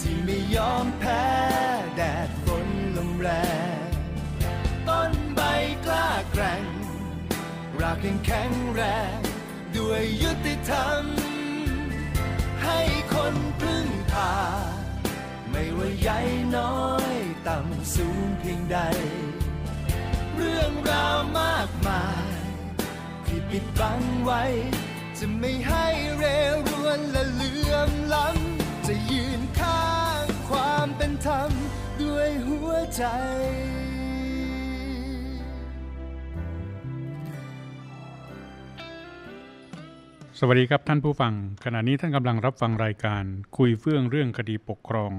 ที่ไม่ยอมแพ้แดดฝนลมแรงต้นใบกล้าแกร่งรักยังแข็งแรงด้วยยุติธรรม ให้คนพึ่งพา ไม่ว่าใหญ่น้อยต่ำสูงเพียงใด เรื่องราวมากมายที่ปิดบังไว้ จะไม่ให้เรรวนและเลื่อมล้ำทำด้วยหัวใจ สวัสดีครับท่านผู้ฟัง ขณะนี้ท่านกำลังรับฟังรายการคุยเฟื่องเรื่องคดีปกครอง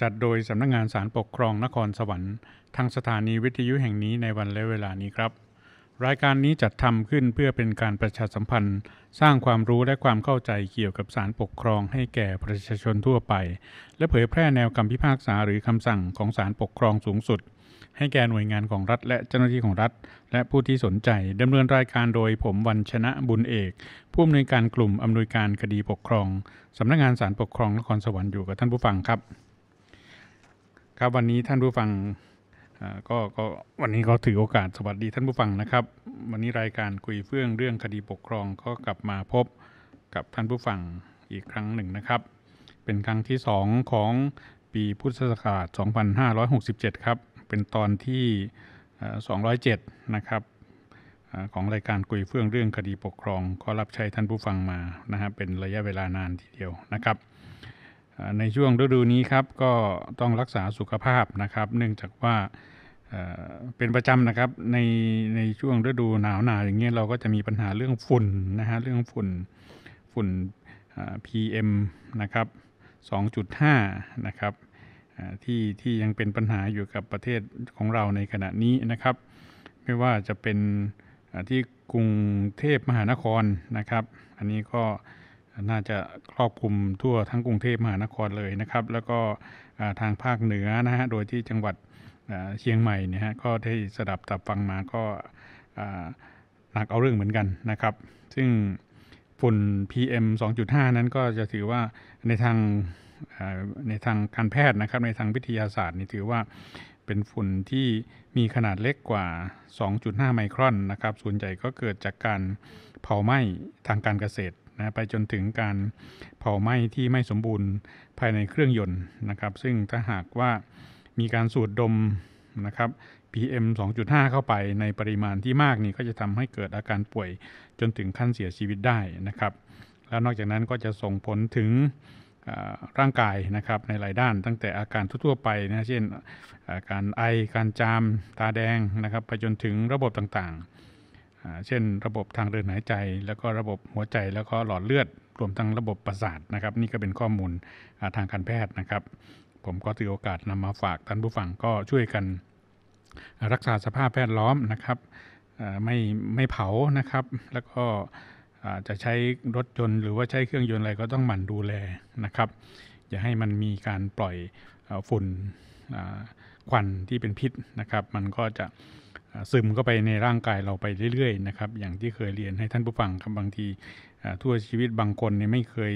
จัดโดยสำนักงงานสารปกครองนครสวรรค์ ทางสถานีวิทยุแห่งนี้ในวันและเวลานี้ครับรายการนี้จัดทำขึ้นเพื่อเป็นการประชาสัมพันธ์ สร้างความรู้และความเข้าใจเกี่ยวกับสารปกครอง ให้แก่ประชาชนทั่วไป และเผยแพร่แนวคำพิพากษาหรือคำสั่งของสารปกครองสูงสุด ให้แก่หน่วยงานของรัฐ และเจ้าหน้าที่ของรัฐ และผู้ที่สนใจดำเนินรายการโดยผมวันชนะบุญเอกผู้อำนวยการกลุ่มอำนวยการคดีปกครองสำนักงงานสารปกครองนครสวรรค์อยู่กับท่านผู้ฟังครับครับวันนี้ท่านผู้ฟังก็ก็วันนี้ก็ถือโอกาสสวัสดีท่านผู้ฟังนะครับ วันนี้รายการคุยเฟื่องเรื่องคดีปกครองก็กลับมาพบกับท่านผู้ฟังอีกครั้งหนึ่งนะครับ เป็นครั้งที่2ของปีพุทธศักราช2567 ครับเป็นตอนที่207 นะครับของรายการคุยเฟื่องเรื่องคดีปกครองก็รับใช้ท่านผู้ฟังมานะฮะเป็นระยะเวลานานทีเดียวนะครับในช่วงฤดูนี้ครับก็ต้องรักษาสุขภาพนะครับเนื่องจากว่าเป็นประจำนะครับในในช่วงฤดูหนาวหนาอย่างเงี้ยเราก็จะมีปัญหาเรื่องฝุ่นนะฮะเรื่องฝุ่นฝุ่น PM นะครับ2.5นะครับที่ที่ยังเป็นปัญหาอยู่กับประเทศของเราในขณะนี้นะครับไม่ว่าจะเป็นที่กรุงเทพมหานครนะครับ อันนี้ก็น่าจะครอบคลุมทั่วทั้งกรุงเทพมหานครเลยนะครับ แล้วก็ทางภาคเหนือนะฮะ โดยที่จังหวัดเชียงใหม่เนี่ยฮะ ก็ได้สดับตับฟังมาก็หนักเอาเรื่องเหมือนกันนะครับ ซึ่งฝุ่น PM 2.5 นั้นก็จะถือว่า ในทางในทางการแพทย์นะครับ ในทางวิทยาศาสตร์นี่ถือว่าเป็นฝุ่นที่มีขนาดเล็กกว่า 2.5 ไมครอนนะครับ ส่วนใหญ่ก็เกิดจากการเผาไหม้ทางการเกษตรนะไปจนถึงการเผาไหม้ที่ไม่สมบูรณ์ภายในเครื่องยนต์นะครับซึ่งถ้าหากว่ามีการสูดดมนะครับ PM 2.5 เข้าไปในปริมาณที่มากนี่ก็จะทำให้เกิดอาการป่วยจนถึงขั้นเสียชีวิตได้นะครับแล้วนอกจากนั้นก็จะส่งผลถึงร่างกายนะครับในหลายด้านตั้งแต่อาการทั่วๆไปนะเช่น การไอการจามตาแดงนะครับไปจนถึงระบบต่างๆเช่นระบบทางเดินหายใจ แล้วก็ระบบหัวใจแล้วก็หลอดเลือดรวมทั้งระบบประสาทนะครับ นี่ก็เป็นข้อมูลทางการแพทย์นะครับ ผมก็ถือโอกาสนำมาฝากท่านผู้ฟังก็ช่วยกันรักษาสภาพแวดล้อมนะครับไม่ไม่เผานะครับแล้วก็จะใช้รถยนต์หรือว่าใช้เครื่องยนต์อะไรก็ต้องหมั่นดูแลนะครับอย่าให้มันมีการปล่อยฝุ่นควันที่เป็นพิษนะครับ มันก็จะซึมเข้าไปในร่างกายเราไปเรื่อยๆนะครับอย่างที่เคยเรียนให้ท่านผู้ฟังครับบางทีทั่วชีวิตบางคนเนี่ยไม่เคย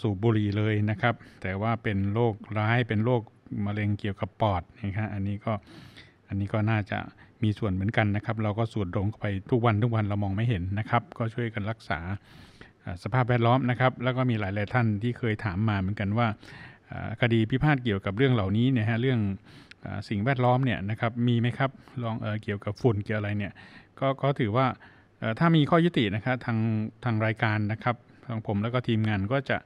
สูบบุหรี่เลยนะครับ แต่ว่าเป็นโรคร้ายเป็นโรคมะเร็งเกี่ยวกับปอดนะครับอันนี้ก็อันนี้ก็น่าจะมีส่วนเหมือนกันนะครับ เราก็สูดดมไปทุกวัน ทุกวันเรามองไม่เห็นนะครับ ก็ช่วยกันรักษาสภาพแวดล้อมนะครับ แล้วก็มีหลาย ๆ ท่านที่เคยถามมาเหมือนกันว่าคดีพิพาทเกี่ยวกับเรื่องเหล่านี้เนี่ยฮะเรื่องสิ่งแวดล้อมเนี่ยนะครับมีไหมครับลองเเกี่ยวกับฝุ่นเกี่ยวอะไรเนี่ยก็ก็ถือว่าถ้ามีข้อยุตินะครับทางทางรายการนะครับทางผมแล้วก็ทีมงานก็จะ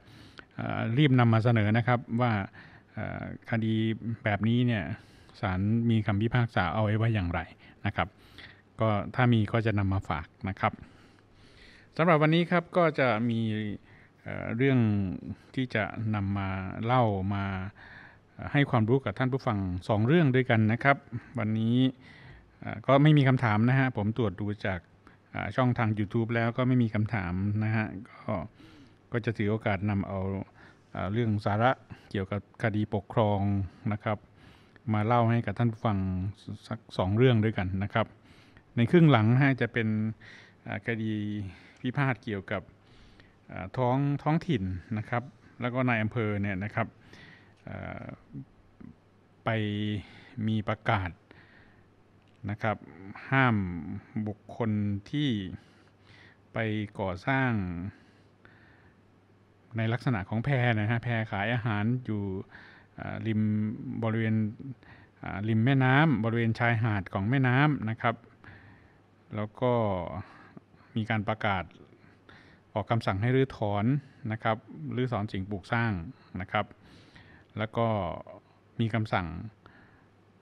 รีบนำมาเสนอนะครับ ว่าคดีแบบนี้เนี่ยศาลมีคำพิพากษาเอาไว้ว่าอย่างไรนะครับก็ถ้ามีก็จะนำมาฝากนะครับสำหรับวันนี้ครับก็จะมีเรื่องที่จะนำมาเล่ามาให้ความรู้กับท่านผู้ฟัง 2 เรื่องด้วยกันนะครับ วันนี้ก็ไม่มีคำถามนะฮะผมตรวจดูจากช่องทาง YouTube แล้วก็ไม่มีคำถามนะฮะก็ก็จะถือโอกาสนำเอาเรื่องสาระเกี่ยวกับคดีปกครองนะครับ มาเล่าให้กับท่านผู้ฟังสักสองเรื่องด้วยกันนะครับ ในครึ่งหลังฮะจะเป็นคดีพิพาทเกี่ยวกับท้องท้องถิ่นนะครับแล้วก็นายอำเภอเนี่ยนะครับไปมีประกาศนะครับ ห้ามบุคคลที่ไปก่อสร้าง ในลักษณะของแพรนะฮะแพรขายอาหารอยู่ริมบริเวณริมแม่น้ำบริเวณชายหาดของแม่น้ำนะครับ แล้วก็มีการประกาศออกคำสั่งให้รื้อถอนนะครับรื้อถอนสิ่งปลูกสร้างนะครับแล้วก็มีคำสั่ง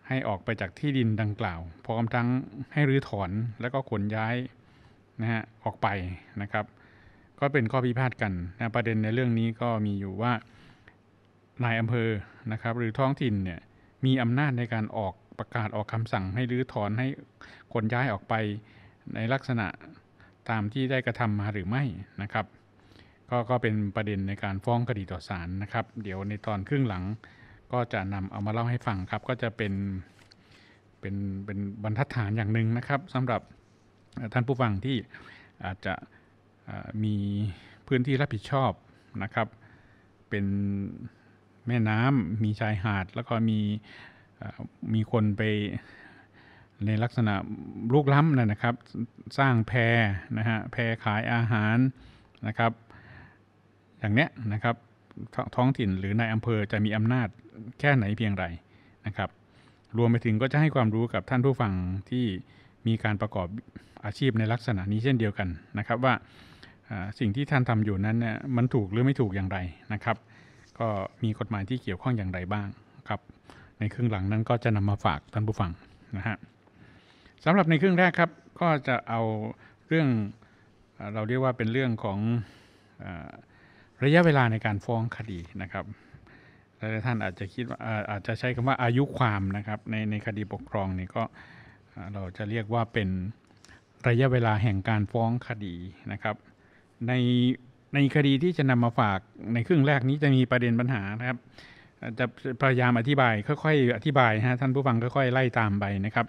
ให้ออกไปจากที่ดินดังกล่าวพร้อมทั้งให้รื้อถอนแล้วก็ขนย้ายนะฮะออกไปนะครับ ก็เป็นข้อพิพาทกันนะประเด็นในเรื่องนี้ก็มีอยู่ว่านายอำเภอนะครับ หรือท้องถิ่นเนี่ยมีอำนาจในการออกประกาศออกคำสั่งให้รื้อถอนให้ขนย้ายออกไป ในลักษณะตามที่ได้กระทำมาหรือไม่นะครับก็ก็เป็นประเด็นในการฟ้องคดีต่อศาลนะครับ เดี๋ยวในตอนครึ่งหลังก็จะนำเอามาเล่าให้ฟังครับ ก็จะเป็น เป็นเป็นบรรทัดฐานอย่างหนึ่งนะครับสำหรับท่านผู้ฟังที่อาจจะมีพื้นที่รับผิดชอบนะครับ เป็นแม่น้ำมีชายหาด แล้วก็มีมี คนไปในลักษณะลูกล้ำนะครับ สร้างแพรนะฮะ แพรขายอาหารนะครับอย่างเนี้ยนะครับท้องถิ่นหรือนายอำเภอจะมีอำนาจแค่ไหนเพียงไรนะครับ รวมไปถึงก็จะให้ความรู้กับท่านผู้ฟังที่มีการประกอบอาชีพในลักษณะนี้เช่นเดียวกันนะครับว่าสิ่งที่ท่านทำอยู่นั้นเนี่ยมันถูกหรือไม่ถูกอย่างไรนะครับ ก็มีกฎหมายที่เกี่ยวข้องอย่างไรบ้างครับในครึ่งหลังนั้นก็จะนำมาฝากท่านผู้ฟังนะฮะสำหรับในครึ่งแรกครับก็จะเอาเรื่องเราเรียกว่าเป็นเรื่องของระยะเวลาในการฟ้องคดีนะครับหลายท่านอาจจะคิดว่าอาจจะใช้คำว่าอายุความนะครับ ในในคดีปกครองนี่ก็เราจะเรียกว่าเป็นระยะเวลาแห่งการฟ้องคดีนะครับ ในในคดีที่จะนำมาฝากในครึ่งแรกนี้จะมีประเด็นปัญหานะครับจะพยายามอธิบายค่อยๆอธิบายฮะท่านผู้ฟังค่อยๆ ไล่ตามไปนะครับ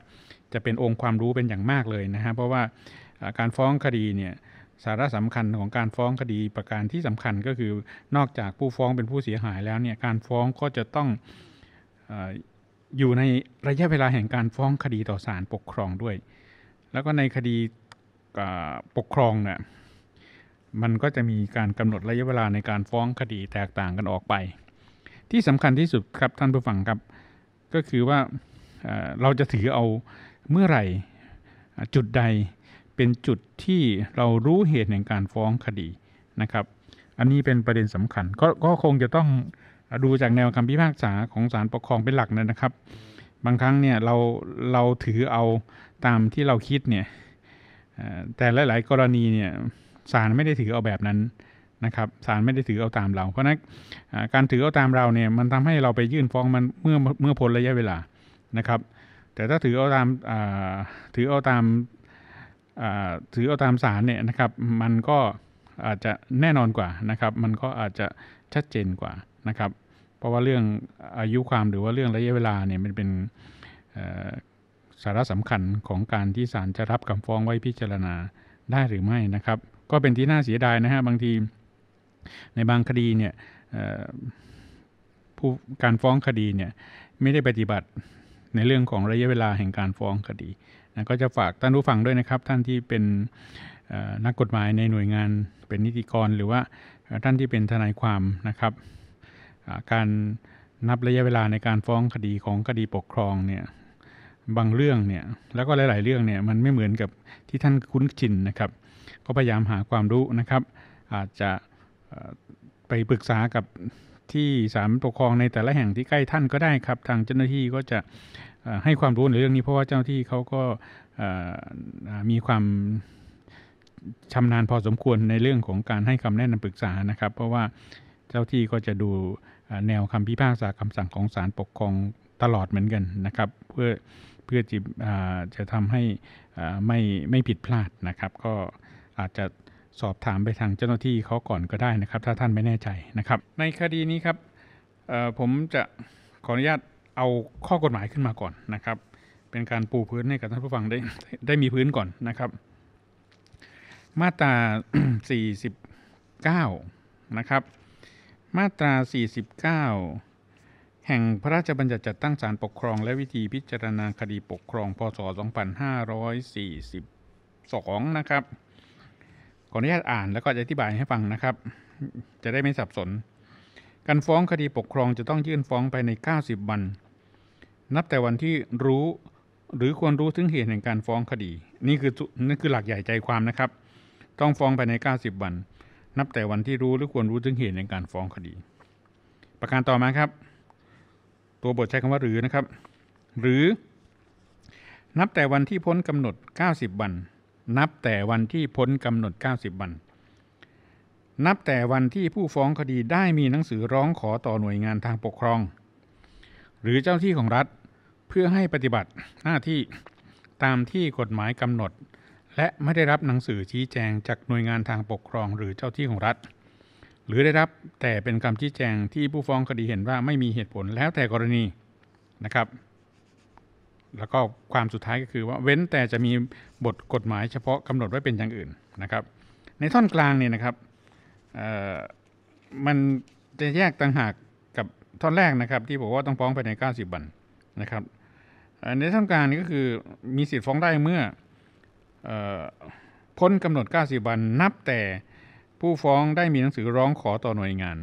จะเป็นองค์ความรู้เป็นอย่างมากเลยนะฮะเพราะว่าการฟ้องคดีเนี่ยสาระสำคัญของการฟ้องคดีประการที่สำคัญก็คือนอกจากผู้ฟ้องเป็นผู้เสียหายแล้วเนี่ยการฟ้องก็จะต้องออยู่ในระยะเวลาแห่งการฟ้องคดีต่อศาลปกครองด้วย แล้วก็ในคดีปกครองเนี่ยมันก็จะมีการกำหนดระยะเวลาในการฟ้องคดีแตกต่างกันออกไป ที่สำคัญที่สุดครับท่านผู้ฟังครับ ก็คือว่าเราจะถือเอาเมื่อไหร่จุดใดเป็นจุดที่เรารู้เหตุแห่งการฟ้องคดีนะครับ อันนี้เป็นประเด็นสำคัญกก็คงจะต้องดูจากแนวคำพิพากษาของศาลปกครองเป็น หลักนะครับ บางครั้งเนี่ยเราเราถือเอาตามที่เราคิดเนี่ยแต่หลาย ๆ กรณี เนี่ยศาลไม่ได้ถือเอาแบบนั้น นะครับ ศาลไม่ได้ถือเอาตามเรา เพราะนั้นการถือเอาตามเราเนี่ยมันทำให้เราไปยื่นฟ้องมันเมื่อเมื่อพ้นระยะเวลานะครับ แต่ถ้าถือเอาตามถือเอาตามถือเอาตามสารเนี่ยนะครับมันก็อาจจะแน่นอนกว่านะครับ มันก็อาจจะชัดเจนกว่านะครับเพราะว่าเรื่องอายุความหรือว่าเรื่องระยะเวลาเนี่ยมันเป็นสาระสำคัญของการที่ศาลจะรับคำฟ้องไว้พิจารณาได้หรือไม่นะครับ ก็เป็นที่น่าเสียดายนะฮะบางทีในบางคดีเนี่ยผู้การฟ้องคดีเนี่ยไม่ได้ปฏิบัติในเรื่องของระยะเวลาแห่งการฟ้องคดีนะก็จะฝากท่านผู้ฟังด้วยนะครับท่านที่เป็นนักกฎหมายในหน่วยงานเป็นนิติกรหรือว่าท่านที่เป็นทนายความนะครับการนับระยะเวลาในการฟ้องคดีของคดีปกครองเนี่ยบางเรื่องเนี่ยแล้วก็หลาย ๆเรื่องเนี่ยมันไม่เหมือนกับที่ท่านคุ้นชินนะครับ ก็พยายามหาความรู้นะครับ อาจจะไปปรึกษากับที่ศาลปกครองในแต่ละแห่งที่ใกล้ท่านก็ได้ครับ ทางเจ้าหน้าที่ก็จะให้ความรู้ในเรื่องนี้เพราะว่าเจ้าที่เขาก็มีความชำนาญพอสมควรในเรื่องของการให้คำแนะนำปรึกษานะครับ เพราะว่าเจ้าที่ก็จะดูแนวคำพิพากษาคำสั่งของศาลปกครองตลอดเหมือนกันนะครับเพื่อเพื่อจะจะทำให้ไม่ไม่ผิดพลาดนะครับก็อาจจะสอบถามไปทางเจ้าหน้าที่เขาก่อนก็ได้นะครับถ้าท่านไม่แน่ใจนะครับ ในคดีนี้ครับผมจะขออนุญาตเอาข้อกฎหมายขึ้นมาก่อนนะครับ เป็นการปูพื้นให้กับท่านผู้ฟังได้ได้มีพื้นก่อนนะครับ มาตรา 49 นะครับ มาตรา 49 แห่งพระราชบัญญัติจัดตั้งศาลปกครอง และวิธีพิจารณาคดีปกครอง พศ 2542 นะครับขออนุญาตอ่านแล้วก็จะอธิบายให้ฟังนะครับ จะได้ไม่สับสนการฟ้องคดีปกครองจะต้องยื่นฟ้องไปใน90วันนับแต่วันที่รู้หรือควรรู้ถึงเหตุแห่งการฟ้องคดีนี่คือนี่คือหลักใหญ่ใจความนะครับ ต้องฟ้องไปใน90วันนับแต่วันที่รู้หรือควรรู้ถึงเหตุแห่งการฟ้องคดี ประการต่อมาครับ ตัวบทใช้คำว่าหรือนะครับ หรือ นับแต่วันที่พ้นกำหนด 90วันนับแต่วันที่พ้นกำหนด90วันนับแต่วันที่ผู้ฟ้องคดีได้มีหนังสือร้องขอต่อหน่วยงานทางปกครอง หรือเจ้าที่ของรัฐ เพื่อให้ปฏิบัติหน้าที่ตามที่กฎหมายกำหนด และไม่ได้รับหนังสือชี้แจงจากหน่วยงานทางปกครอง หรือเจ้าที่ของรัฐ หรือได้รับแต่เป็นคำชี้แจงที่ผู้ฟ้องคดีเห็นว่าไม่มีเหตุผลแล้วแต่กรณีนะครับ แล้วก็ความสุดท้ายก็คือว่าเว้นแต่จะมีบทกฎหมายเฉพาะกำหนดไว้เป็นอย่างอื่นนะครับ ในท่อนกลางเนี่ยนะครับมันจะแยกต่างหากกับท่อนแรกนะครับ ที่บอกว่าต้องฟ้องภายใน 90วันนะครับในทางการก็คือมีสิทธิ์ฟ้องได้เมื่อพ้นกำหนด 90วันนับแต่ผู้ฟ้องได้มีหนังสือร้องขอต่อหน่วยงาน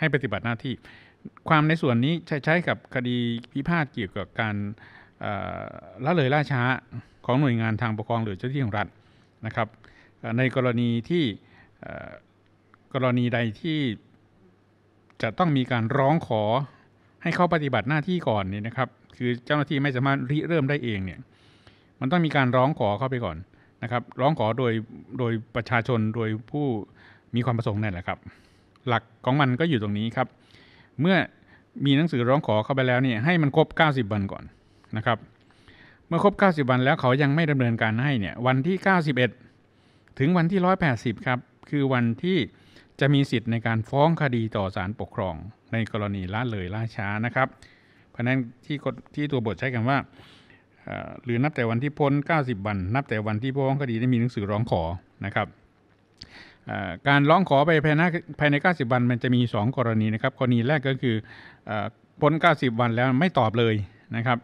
ให้ปฏิบัติหน้าที่ ความในส่วนนี้ใช้ใช้กับคดีพิพาทเกี่ยวกับการละเลยล่าช้าของหน่วยงานทางปกครองหรือเจ้าที่ของรัฐนะครับ ในกรณีที่กรณีใดที่จะต้องมีการร้องขอให้เข้าปฏิบัติหน้าที่ก่อนนี่นะครับคือเจ้าหน้าที่ไม่สามารถริเริ่มได้เองเนี่ยมันต้องมีการร้องขอเข้าไปก่อนนะครับ ร้องขอโดยโดยประชาชนโดยผู้มีความประสงค์นั่นแหละครับ หลักของมันก็อยู่ตรงนี้ครับ เมื่อมีหนังสือร้องขอเข้าไปแล้วเนี่ยให้มันครบ90วันก่อนนะครับ เมื่อครบ90วันแล้วเขายังไม่ดำเนินการให้เนี่ยวันที่91ถึงวันที่180ครับคือวันที่จะมีสิทธิ์ในการฟ้องคดีต่อศาลปกครองในกรณีล่าเลยล่าช้านะครับ เพราะนั้นที่กที่ตัวบทใช้คำว่าหรือนับแต่วันที่พ้น 90 วันนับแต่วันที่ผู้ฟ้องคดีได้มีหนังสือร้องขอนะครับการร้องขอไปภายในภายใน 90 วัน มันจะมี 2 กรณีนะครับ กรณีแรกก็คือพ้น 90 วันแล้วไม่ตอบเลยนะครับ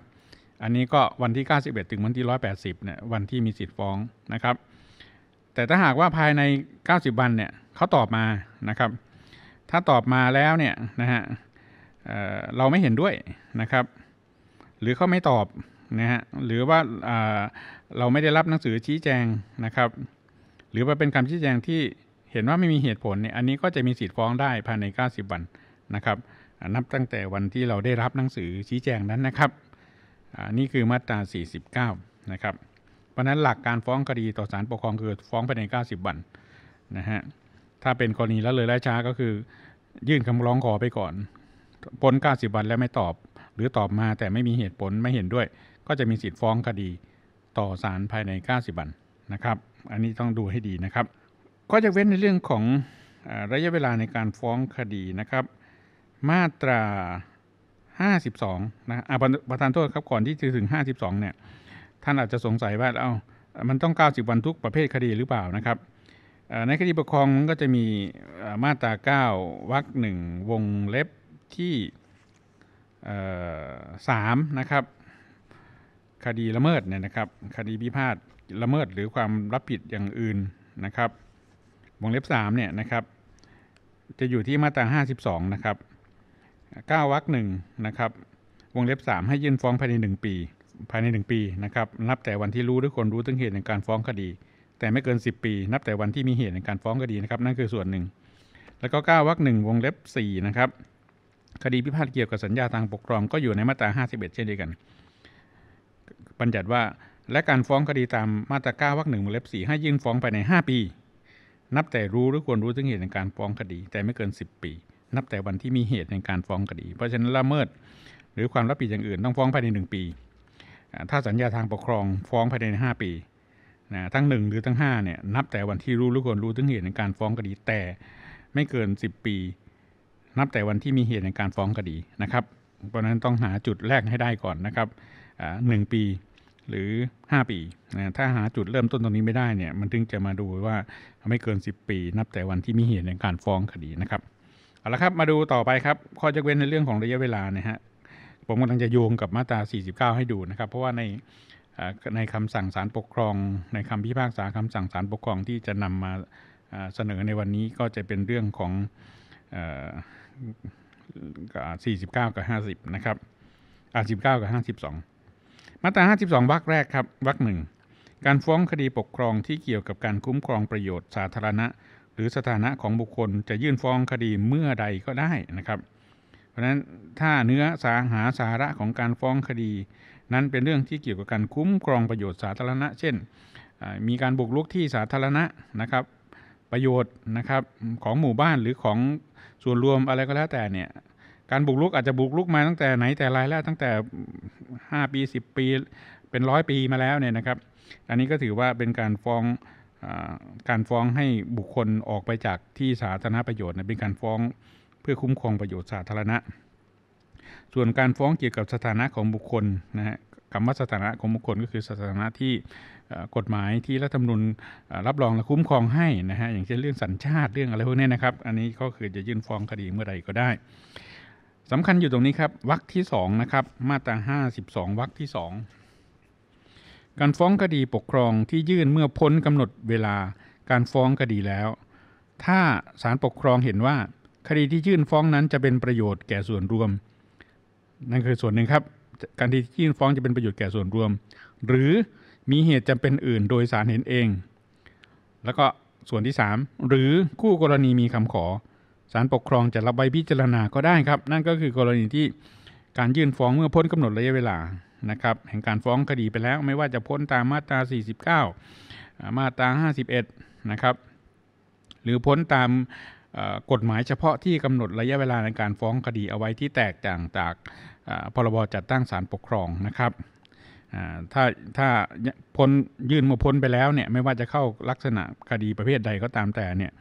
อันนี้ก็วันที่ 91 ถึงวันที่180 เนี่ยวันที่มีสิทธิ์ฟ้องนะครับแต่ถ้าหากว่าภายใน 90 วันเนี่ยเขาตอบมา นะครับ ถ้าตอบมาแล้วเนี่ยนะฮะเเราไม่เห็นด้วยนะครับ หรือเขาไม่ตอบนะฮะ หรือว่าเราไม่ได้รับหนังสือชี้แจงนะครับ หรือว่าเป็นคำชี้แจงที่เห็นว่าไม่มีเหตุผลเนี่ย อันนี้ก็จะมีสิทธิ์ฟ้องได้ภายใน 90 วันนะครับ นับตั้งแต่วันที่เราได้รับหนังสือชี้แจงนั้นนะครับนี่คือมาตรา 49 นะครับเพราะนั้นหลักการฟ้องคดีต่อศาลปกครองคือฟ้องภายใน 90 วันนะฮะ ถ้าเป็นกรณีแล้วเลยละช้าก็คือ ยื่นคำร้องขอไปก่อนพ้น90 วันแล้วไม่ตอบหรือตอบมาแต่ไม่มีเหตุผลไม่เห็นด้วย ก็จะมีสิทธิ์ฟ้องคดีต่อศาลภายใน 90 วันนะครับ อันนี้ต้องดูให้ดีนะครับ ก็จะเว้นในเรื่องของระยะเวลาในการฟ้องคดีนะครับ มาตรา 52 นะประธานโทษครับก่อนที่จะถึง 52 เนี่ยท่านอาจจะสงสัยว่าเอา้ามันต้อง 90 วันทุกประเภทคดีหรือเปล่านะครับในคดีปกครองมันก็จะมีมาตรา 9วรรคหนึ่งวงเล็บที่สามนะครับ คดีละเมิดเนี่ยนะครับ คดีพิพาทละเมิดหรือความรับผิดอย่างอื่นนะครับ วงเล็บ 3 เนี่ยนะครับ จะอยู่ที่มาตรา 52 นะครับ 9วรรคหนึ่งนะครับ วงเล็บ 3 ให้ยื่นฟ้องภายใน 1 ปีภายในหนึ่งปีนะครับนับแต่วันที่รู้หรือคนรู้ถึงเหตุในการฟ้องคดี แต่ไม่เกิน 10 ปี นับแต่วันที่มีเหตุในการฟ้องคดีนะครับนั่นคือส่วนหนึ่งแล้วก็9วรรคหนึ่งวงเล็บ 4 นะครับคดีพิพาทเกี่ยวกับสัญญาทางปกครองก็อยู่ในมาตรา51เช่นเดียวกันบัญญัติว่าและการฟ้องคดีตามมาตรา9วรรคหนึ่งวงเล็บ4ให้ยื่นฟ้องภายใน5ปีนับแต่รู้หรือควรรู้ถึงเหตุในการฟ้องคดีแต่ไม่เกิน10ปีนับแต่วันที่มีเหตุในการฟ้องคดีเพราะฉะนั้นละเมิด หรือความรับผิดอย่างอื่นต้องฟ้องภายใน 1 ปีถ้าสัญญาทางปกครองฟ้องภายใน 5 ปีนะทั้ง 1 หรือทั้ง5เนี่ยนับแต่วันที่รู้รู้คนรู้ถึงเหตุในการฟ้องคดี แต่ไม่เกิน 10 ปี นับแต่วันที่มีเหตุในการฟ้องคดีนะครับเพราะนั้นต้องหาจุดแรกให้ได้ก่อนนะครับหนึ่งปี หรือ 5 ปีนะถ้าหาจุดเริ่มต้นตรงนี้ไม่ได้เนี่ยมันถึงจะมาดูว่าไม่เกิน 10 ปี นับแต่วันที่มีเหตุในการฟ้องคดีนะครับเอาละครับมาดูต่อไปครับข้อจะเว้นในเรื่องของระยะเวลานะฮะผมกำลังจะโยงกับมาตรา 49 ให้ดูนะครับ เพราะว่าในในคำสั่งสารปกครอง ในคำพิพากษาคำสั่งสารปกครองที่จะนำมาเสนอในวันนี้ก็จะเป็นเรื่องของ 49 กับ 50 นะครับ 4 9 กับ 52 มาตรา 52 วรรคแรกครับ วรรคหนึ่ง การฟ้องคดีปกครองที่เกี่ยวกับการคุ้มครองประโยชน์สาธารณะ หรือสถานะของบุคคลจะยื่นฟ้องคดีเมื่อใดก็ได้นะครับเพราะฉะนั้นถ้าเนื้อสาหาสาระของการฟ้องคดี นั้นเป็นเรื่องที่เกี่ยวกับการคุ้มครองประโยชน์สาธารณะเช่น มีการบุกรุกที่สาธารณะนะครับประโยชน์นะครับของหมู่บ้านหรือของส่วนรวมอะไรก็แล้วแต่เนี่ยการบุกรุกอาจจะบุกรุก มาตั้งแต่ไหนแต่ไรแล้วตั้งแต่ 5 ปี 10 ปีเป็นร้อยปีมาแล้วเนี่ยนะครับ อันนี้ก็ถือว่าเป็นการฟ้องอการฟ้องให้บุคคลออกไปจากที่สาธารณประโยชน์เป็นการฟ้องเพื่อคุ้มครองประโยชน์สาธารณะ ส่วนการฟ้องเกี่ยวกับสถานะของบุคคลนะฮะคำว่าสถานะของบุคคล ก็คือสถานะที่กฎหมายที่รัฐธรรมนูญรับรองและคุ้มครองให้นะฮะ อย่างเช่นเรื่องสัญชาติ เรื่องอะไรพวกนี้นะครับ อันนี้ก็คือจะยื่นฟ้องคดีเมื่อใดก็ได้สำคัญอยู่ตรงนี้ครับ วรรคที่2นะครับ มาตรา52วรรคที่ 2 การฟ้องคดีปกครองที่ยื่นเมื่อพ้นกำหนดเวลาการฟ้องคดีแล้ว ถ้าศาลปกครองเห็นว่าคดีที่ยื่นฟ้องนั้นจะเป็นประโยชน์แก่ส่วนรวม นั่นคือส่วนหนึ่งครับการที่ยื่นฟ้องจะเป็นประโยชน์แก่ส่วนรวม หรือมีเหตุจำเป็นอื่นโดยสารเห็นเอง แล้วก็ส่วนที่ 3 หรือคู่กรณีมีคำขอสารปกครองจะรับใบพิจารณาก็ได้ครับนั่นก็คือกรณีที่การยื่นฟ้องเมื่อพ้นกำหนดระยะเวลานะครับแห่งการฟ้องคดีไปแล้วไม่ว่าจะพ้นตามมาตรา 49 มาตรา51นะครับหรือพ้นตามกฎหมายเฉพาะที่กำหนดระยะเวลาในการฟ้องคดีเอาไว้ที่แตกต่างจากพรบจัดตั้งศาลปกครองนะครับ ถ้าถ้าพ้นยื่นมาพ้นไปแล้วเนี่ยไม่ว่าจะเข้าลักษณะคดีประเภทใดก็ตามแต่เนี่ย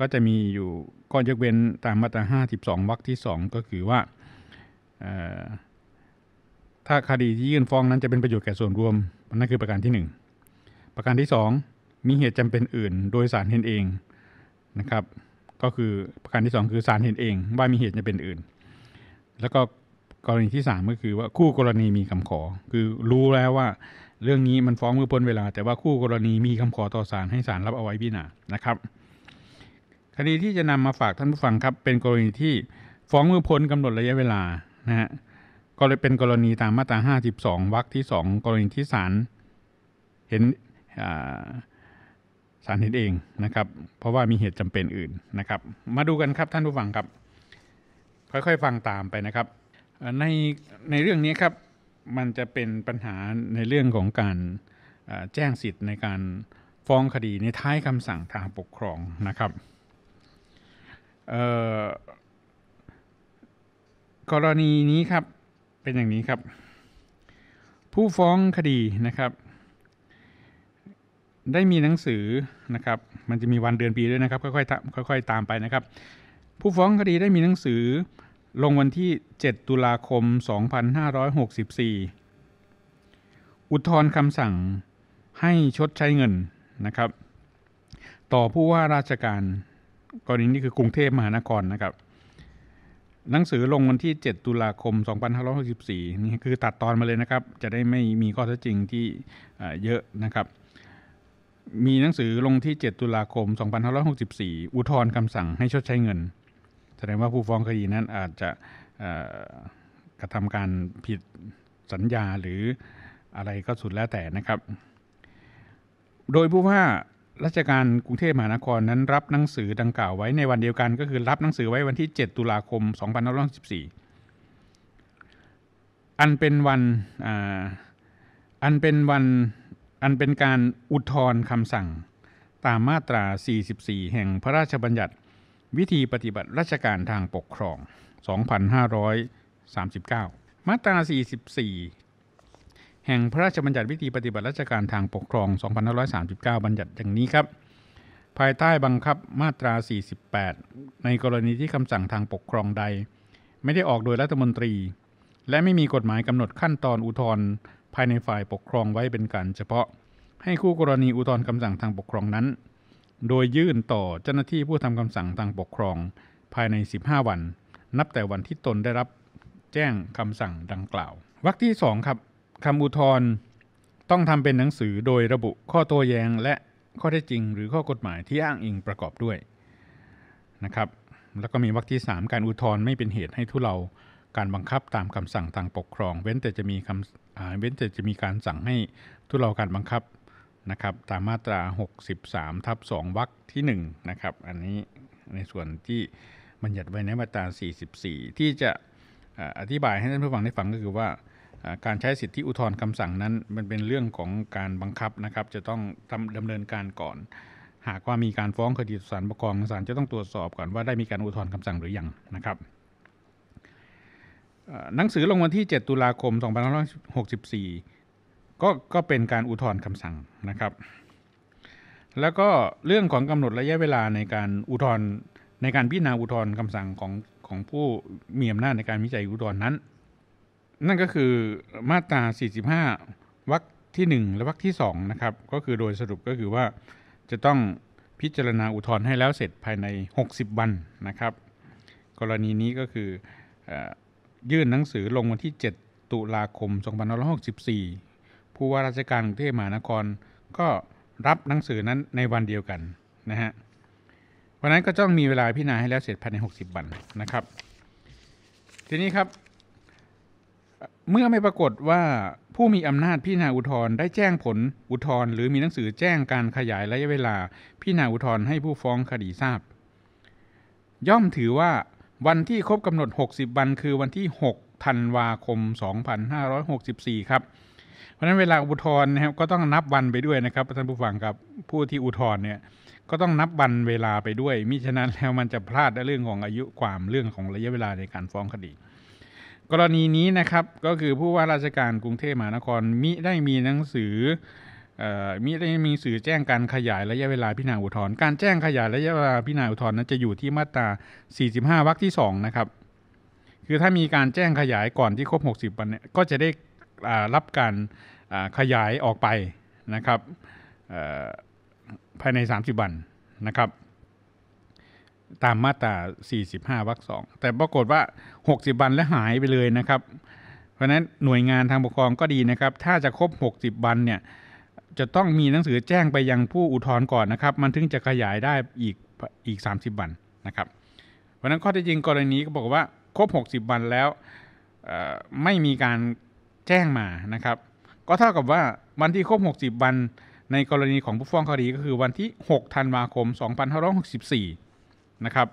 ก็จะมีอยู่ก้อนยกเว้นตามมาตรา52วรรคที่ 2 ก็คือว่า ถ้าคดีที่ยื่นฟ้องนั้นจะเป็นประโยชน์แก่ส่วนรวมนั่นคือประการที่ 1 ประการที่ 2 มีเหตุจำเป็นอื่นโดยสารเห็นเองนะครับก็คือประการที่สองคือสารเห็นเอง ว่ามีเหตุจะเป็นอื่น แล้วก็กรณีที่สามก็คือว่าคู่กรณีมีคำขอ คือรู้แล้วว่าเรื่องนี้มันฟ้องเมื่อพ้นเวลา แต่ว่าคู่กรณีมีคำขอต่อศาลให้ศาลรับเอาไว้พิจารณานะครับคดีที่จะนำมาฝากท่านผู้ฟังครับ เป็นกรณีที่ฟ้องเมื่อพ้นกำหนดระยะเวลานะฮะก็เลยเป็นกรณีตามมาตรา 52วรรคที่ 2 กรณีที่ศาลเห็นสารเห็นเองนะครับ เพราะว่ามีเหตุจำเป็นอื่นนะครับ มาดูกันครับท่านผู้ฟังครับค่อยๆฟังตามไปนะครับในในเรื่องนี้ครับมันจะเป็นปัญหาในเรื่องของการแจ้งสิทธิ์ในการฟ้องคดีในท้ายคำสั่งทางปกครองนะครับ กรณีนี้ครับเป็นอย่างนี้ครับ ผู้ฟ้องคดีนะครับได้มีหนังสือนะครับ มันจะมีวันเดือนปีด้วยนะครับค่อยๆตามค่อย ๆ ตามไปนะครับ ผู้ฟ้องคดีได้มีหนังสือลงวันที่ 7 ตุลาคม 2564 อุทธรณ์คำสั่งให้ชดใช้เงินนะครับ ต่อผู้ว่าราชการกรณีนี้คือกรุงเทพมหานครนะครับ หนังสือลงวันที่ 7 ตุลาคม 2564 นี่คือตัดตอนมาเลยนะครับ จะได้ไม่มีข้อเท็จจริงที่เยอะนะครับมีหนังสือลงที่ 7 ตุลาคม 2564 อุทธรณ์คำสั่งให้ชดใช้เงิน แสดงว่าผู้ฟ้องคดีนั้นอาจจะกระทำการผิดสัญญาหรืออะไรก็สุดแล้วแต่นะครับ โดยผู้ว่าราชการกรุงเทพมหานครนั้นรับหนังสือดังกล่าวไว้ในวันเดียวกัน ก็คือรับหนังสือไว้วันที่ 7 ตุลาคม 2 5 6 4 อันเป็นวันออันเป็นวันอันเป็นการอุทธรณ์คำสั่งตามมาตรา 44 แห่งพระราชบัญญัติ วิธีปฏิบัติราชการทางปกครอง 2539 มาตรา 44 แห่งพระราชบัญญัติวิธีปฏิบัติราชการทางปกครอง 2539 บัญญัติอย่างนี้ครับ ภายใต้บังคับมาตรา 48 ในกรณีที่คำสั่งทางปกครองใด ไม่ได้ออกโดยรัฐมนตรี และไม่มีกฎหมายกำหนดขั้นตอนอุทธรณ์ภายในฝ่ายปกครองไว้เป็นการเฉพาะ ให้คู่กรณีอุทธรณ์คำสั่งทางปกครองนั้น โดยยื่นต่อเจ้าหน้าที่ผู้ทำคำสั่งทางปกครองภายใน 15 วัน นับแต่วันที่ตนได้รับแจ้งคำสั่งดังกล่าววรรคที่ 2ครับคำอุทธรณ์ต้องทำเป็นหนังสือโดยระบุข้อโต้แย้งและข้อเท็จจริงหรือข้อกฎหมายที่อ้างอิงประกอบด้วยนะครับแล้วก็มีวรรคที่ 3 การอุทธรณ์ไม่เป็นเหตุให้ทุเลาการบังคับตามคำสั่งทางปกครองเว้นแต่จะมีคำเว้นแต่จะมีการสั่งให้ทุเลาการบังคับนะครับ ตามมาตรา 63 ทับ 2วรรคที่1นะครับอันนี้ในส่วนที่บัญญัติไว้ในมาตรา44 ที่จะอธิบายให้ท่านผู้ฟังได้ฟังก็คือว่าการใช้สิทธิอุทธรณ์คำสั่งนั้น มันเป็นเรื่องของการบังคับนะครับจะต้องดำเนินการก่อน หากว่ามีการฟ้องคดีสศาลปกครองศาลจะต้องตรวจสอบก่อนว่าได้มีการอุทธรณ์คำสั่งหรือยังนะครับหนังสือลงวันที่ 7 ตุลาคม2564 ก็ก็เป็นการอุทธรณ์คำสั่งนะครับ แล้วก็เรื่องของกำหนดระยะเวลาในการอุทธรณ์ในการพิจารณาอุทธรณ์คำสั่งของของผู้มีอำนาจในการวิจัยอุทธรณ์นั้น นั่นก็คือมาตรา 45วรรคที่ 1 และวรรคที่2นะครับก็คือโดยสรุปก็คือว่าจะต้องพิจารณาอุทธรณ์ให้แล้วเสร็จภายใน 60วันนะครับ กรณีนี้ก็คือยื่นหนังสือลงวันที่ 7 ตุลาคม 2564 ผู้ว่าราชการกรุงเทพมหานคร ก็รับหนังสือนั้นในวันเดียวกัน นะฮะ วันนั้นก็ต้องมีเวลาพิจารณาให้ แล้ว เสร็จภายใน 60 วัน นะครับ ทีนี้ครับ เมื่อไม่ปรากฏว่าผู้มีอำนาจพิจารณาอุทธรณ์ได้แจ้งผลอุทธรณ์หรือมีหนังสือแจ้งการขยายระยะเวลาพิจารณาอุทธรณ์ให้ผู้ฟ้องคดีทราบ ย่อมถือว่าวันที่ครบกำหนด 60 วัน คือวันที่ 6 ธันวาคม 2564 ครับ เพราะนั้นเวลาอุทธรณ์นะครับ ก็ต้องนับวันไปด้วยนะครับท่านผู้ฟังครับผู้ที่อุทธรณ์เนี่ย ก็ต้องนับวันเวลาไปด้วย มิฉะนั้นแล้วมันจะพลาดเรื่องของอายุความ เรื่องของระยะเวลาในการฟ้องคดี กรณีนี้นะครับ ก็คือผู้ว่าราชการกรุงเทพมหานครมิได้มีหนังสือมิได้มีสื่อแจ้งการขยายระยะเวลาพิจารณาอุทธรณ์การแจ้งขยาย ระยะเวลาพิจารณาอุทธรณ์นั้นจะอยู่ที่มาตรา 45วรรคที่2นะครับ คือถ้ามีการแจ้งขยายก่อนที่ครบ60วันเนี่ยก็จะได้รับการขยายออกไปนะครับภายใน 30วันนะครับตามมาตรา45วรรคสองแต่ปรากฏว่า 60วันและหายไปเลยนะครับ เพราะนั้นหน่วยงานทางปกครองก็ดีนะครับ ถ้าจะครบ60วันเนี่ยจะต้องมีหนังสือแจ้งไปยังผู้อุทธรณ์ก่อนนะครับมันถึงจะขยายได้อีกอีก30วันนะครับเพราะนั้นข้อที่จริงกรณีก็บอกว่าครบ 60วันแล้วไม่มีการแจ้งมานะครับก็เท่ากับว่าวันที่ครบ60วันในกรณีของผู้ฟ้องคดีก็คือวันที่6ธันวาคม2564นะครับ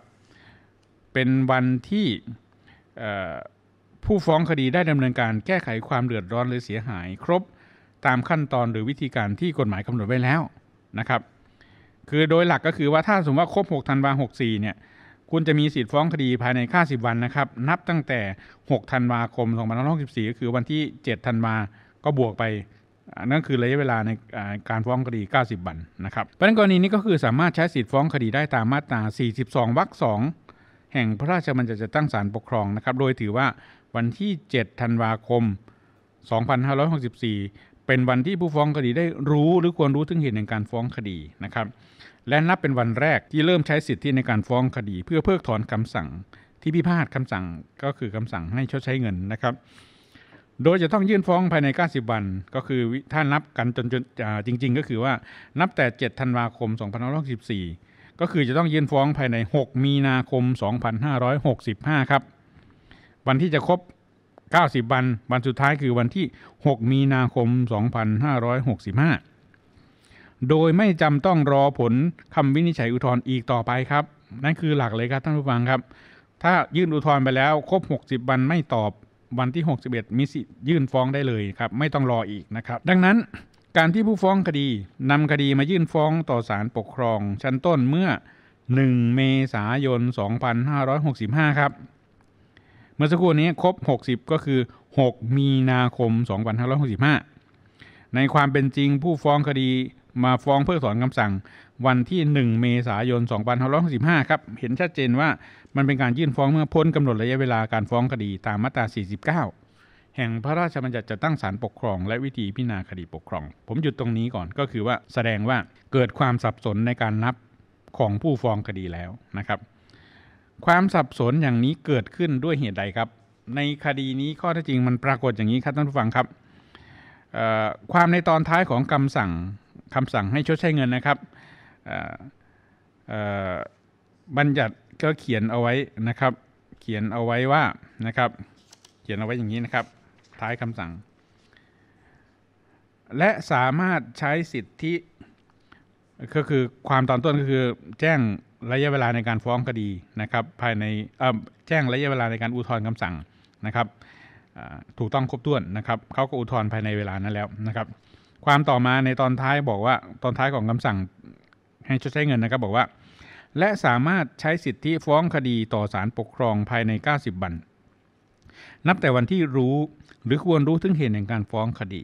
เป็นวันที่ผู้ฟ้องคดีได้ดำเนินการแก้ไขความเดือดร้อนหรือเสียหายครบตามขั้นตอนหรือวิธีการที่กฎหมายกำหนดไว้แล้ว นะครับ คือโดยหลักก็คือว่าถ้าสมมติว่าครบ6ธันวาหกสี่เนี่ย คุณจะมีสิทธิ์ฟ้องคดีภายใน 5 0 วันนะครับ นับตั้งแต่6ธันวาคม2564 ก็คือวันที่7ธันวาก็บวกไป นั่นคือระยะเวลาในการฟ้องคดี 90 วันนะครับเพราะนั้นกรณีนี้ก็คือสามารถใช้สิทธิ์ฟ้องคดีได้ตามมาตรา42วรรค2แห่งพระราชบัญญัติจัดตั้งศาลปกครองนะครับ โดยถือว่าวันที่7ธันวาคม2564เป็นวันที่ผู้ฟ้องคดีได้รู้หรือควรรู้ถึงเหตุแห่งการฟ้องคดีนะครับและนับเป็นวันแรกที่เริ่มใช้สิทธิในการฟ้องคดีเพื่อเพิกถอนคำสั่งที่พิพาทคำสั่งก็คือคำสั่งให้ชดใช้เงินนะครับ โดยจะต้องยื่นฟ้องภายใน 90 วัน ก็คือถ้านับกันจนจนจริง ๆ ก็คือว่านับแต่ 7 ธันวาคม 2564ก็คือจะต้องยื่นฟ้องภายใน 6 มีนาคม 2565 ครับ วันที่จะครบ90 วัน วันสุดท้ายคือวันที่ 6 มีนาคม 2565 โดยไม่จำต้องรอผลคำวินิจฉัยอุทธรณ์อีกต่อไปครับ นั่นคือหลักเลย ครับ ท่านผู้ฟังครับ ถ้ายื่นอุทธรณ์ไปแล้ว ครบ 60 วันไม่ตอบวันที่ 61มีสิทธิ์ยื่นฟ้องได้เลยครับ ไม่ต้องรออีก นะ ครับ ดังนั้นการที่ผู้ฟ้อง คดีนำคดีมายื่นฟ้องต่อศาลปกครอง ชั้นต้นเมื่อ 1 เมษายน 2565 ครับเมื่อสักครู่นี้ครบ 60 ก็คือ 6 มีนาคม 2565 ในความเป็นจริงผู้ฟ้องคดีมาฟ้องเพื่อถอนคำสั่งวันที่ 1 เมษายน 2565 ครับ เห็นชัดเจนว่ามันเป็นการยื่นฟ้องเมื่อพ้นกำหนดระยะเวลาการฟ้องคดีตามมาตรา 49 แห่งพระราชบัญญัติจัดตั้งศาลปกครองและวิธีพิจารณาคดีปกครอง ผมหยุดตรงนี้ก่อนก็คือว่าแสดงว่าเกิดความสับสนในการนับของผู้ฟ้องคดีแล้วนะครับความสับสนอย่างนี้เกิดขึ้นด้วยเหตุใดครับ ในคดีนี้ข้อเท็จจริงมันปรากฏอย่างนี้ครับท่านผู้ฟังครับ ความในตอนท้ายของคำสั่งคำสั่งให้ชดใช้เงินนะครับบัญญัติก็เขียนเอาไว้นะครับ เขียนเอาไว้ว่านะครับเขียนเอาไว้อย่างนี้นะครับ ท้ายคำสั่ง และสามารถใช้สิทธิก็คือความตอนต้นก็คือแจ้งระยะเวลาในการฟ้องคดีนะครับภายในแจ้งระยะเวลาในการอุทธรณ์คำสั่งนะครับถูกต้องครบถ้วนนะครับเขาก็อุทธรณ์ภายในเวลานั้นแล้วนะครับความต่อมาในตอนท้ายบอกว่า ตอนท้ายของคำสั่งให้ชดใช้เงินนะครับบอกว่า และสามารถใช้สิทธิฟ้องคดีต่อศาลปกครองภายใน 90วัน นับแต่วันที่รู้หรือควรรู้ถึงเหตุแห่งการฟ้องคดี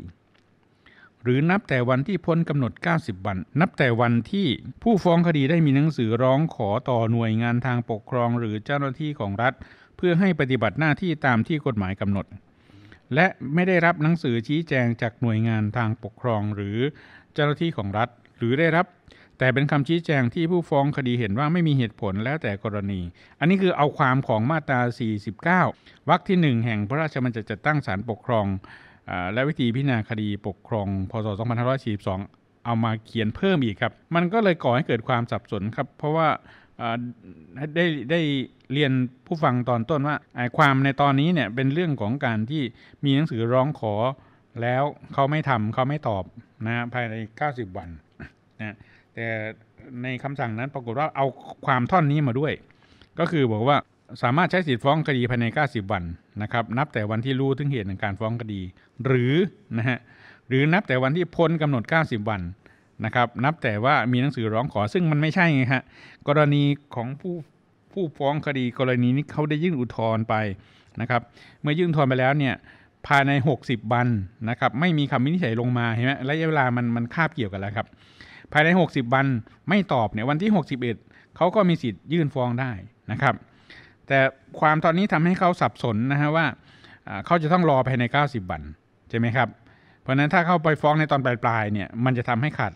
หรือนับแต่วันที่พ้นกำหนด 90 วัน นับแต่วันที่ผู้ฟ้องคดีได้มีหนังสือร้องขอต่อหน่วยงานทางปกครองหรือเจ้าหน้าที่ของรัฐ เพื่อให้ปฏิบัติหน้าที่ตามที่กฎหมายกำหนด และไม่ได้รับหนังสือชี้แจงจากหน่วยงานทางปกครองหรือ เจ้าหน้าที่ของรัฐหรือได้รับ แต่เป็นคำชี้แจงที่ผู้ฟ้องคดีเห็นว่าไม่มีเหตุผลแล้วแต่กรณี อันนี้คือเอาความของมาตรา 49 วรรคที่ 1 แห่งพระราชบัญญัติจัดตั้งศาลปกครองและวิธีพิจารณาคดีปกครองพศ2542 เอามาเขียนเพิ่มอีกครับ มันก็เลยก่อให้เกิดความสับสนครับ เพราะว่าได้ได้เรียนผู้ฟังตอนต้นว่า ความในตอนนี้เนี่ยเป็นเรื่องของการที่มีหนังสือร้องขอแล้วเขาไม่ทำเขาไม่ตอบนะภายใน 90 วันนะ แต่ในคำสั่งนั้นปรากฏว่าเอาความท่อนนี้มาด้วย ก็คือบอกว่าสามารถใช้สิทธิฟ้องคดีภายใน 90 วันนะครับ นับแต่วันที่รู้ถึงเหตุในการฟ้องคดี หรือนะฮะหรือนับแต่วันที่พ้นกำหนด 90 วันนะครับนับแต่ว่ามีหนังสือร้องขอซึ่งมันไม่ใช่ไงฮะกรณีของผู้ผู้ฟ้องคดีกรณีนี้เขาได้ยื่นอุทธรณ์ไปนะครับ เมื่อยื่นอุทธรณ์ไปแล้วเนี่ย ภายใน 60วันนะครับไม่มีคำวินิจฉัยลงมาเห็นไหมระยะเวลามันมันคาบเกี่ยวกันแล้วครับ ภายใน 60วันไม่ตอบเนี่ยวันที่ 61เขาก็มีสิทธิ์ยื่นฟ้องได้นะครับแต่ความตอนนี้ทำให้เขาสับสนนะฮะว่าเขาจะต้องรอภายใน 90วันใช่ไหมครับเพราะนั้นถ้าเข้าไปฟ้องในตอน ปลายๆเนี่ยมันจะทำให้ขาด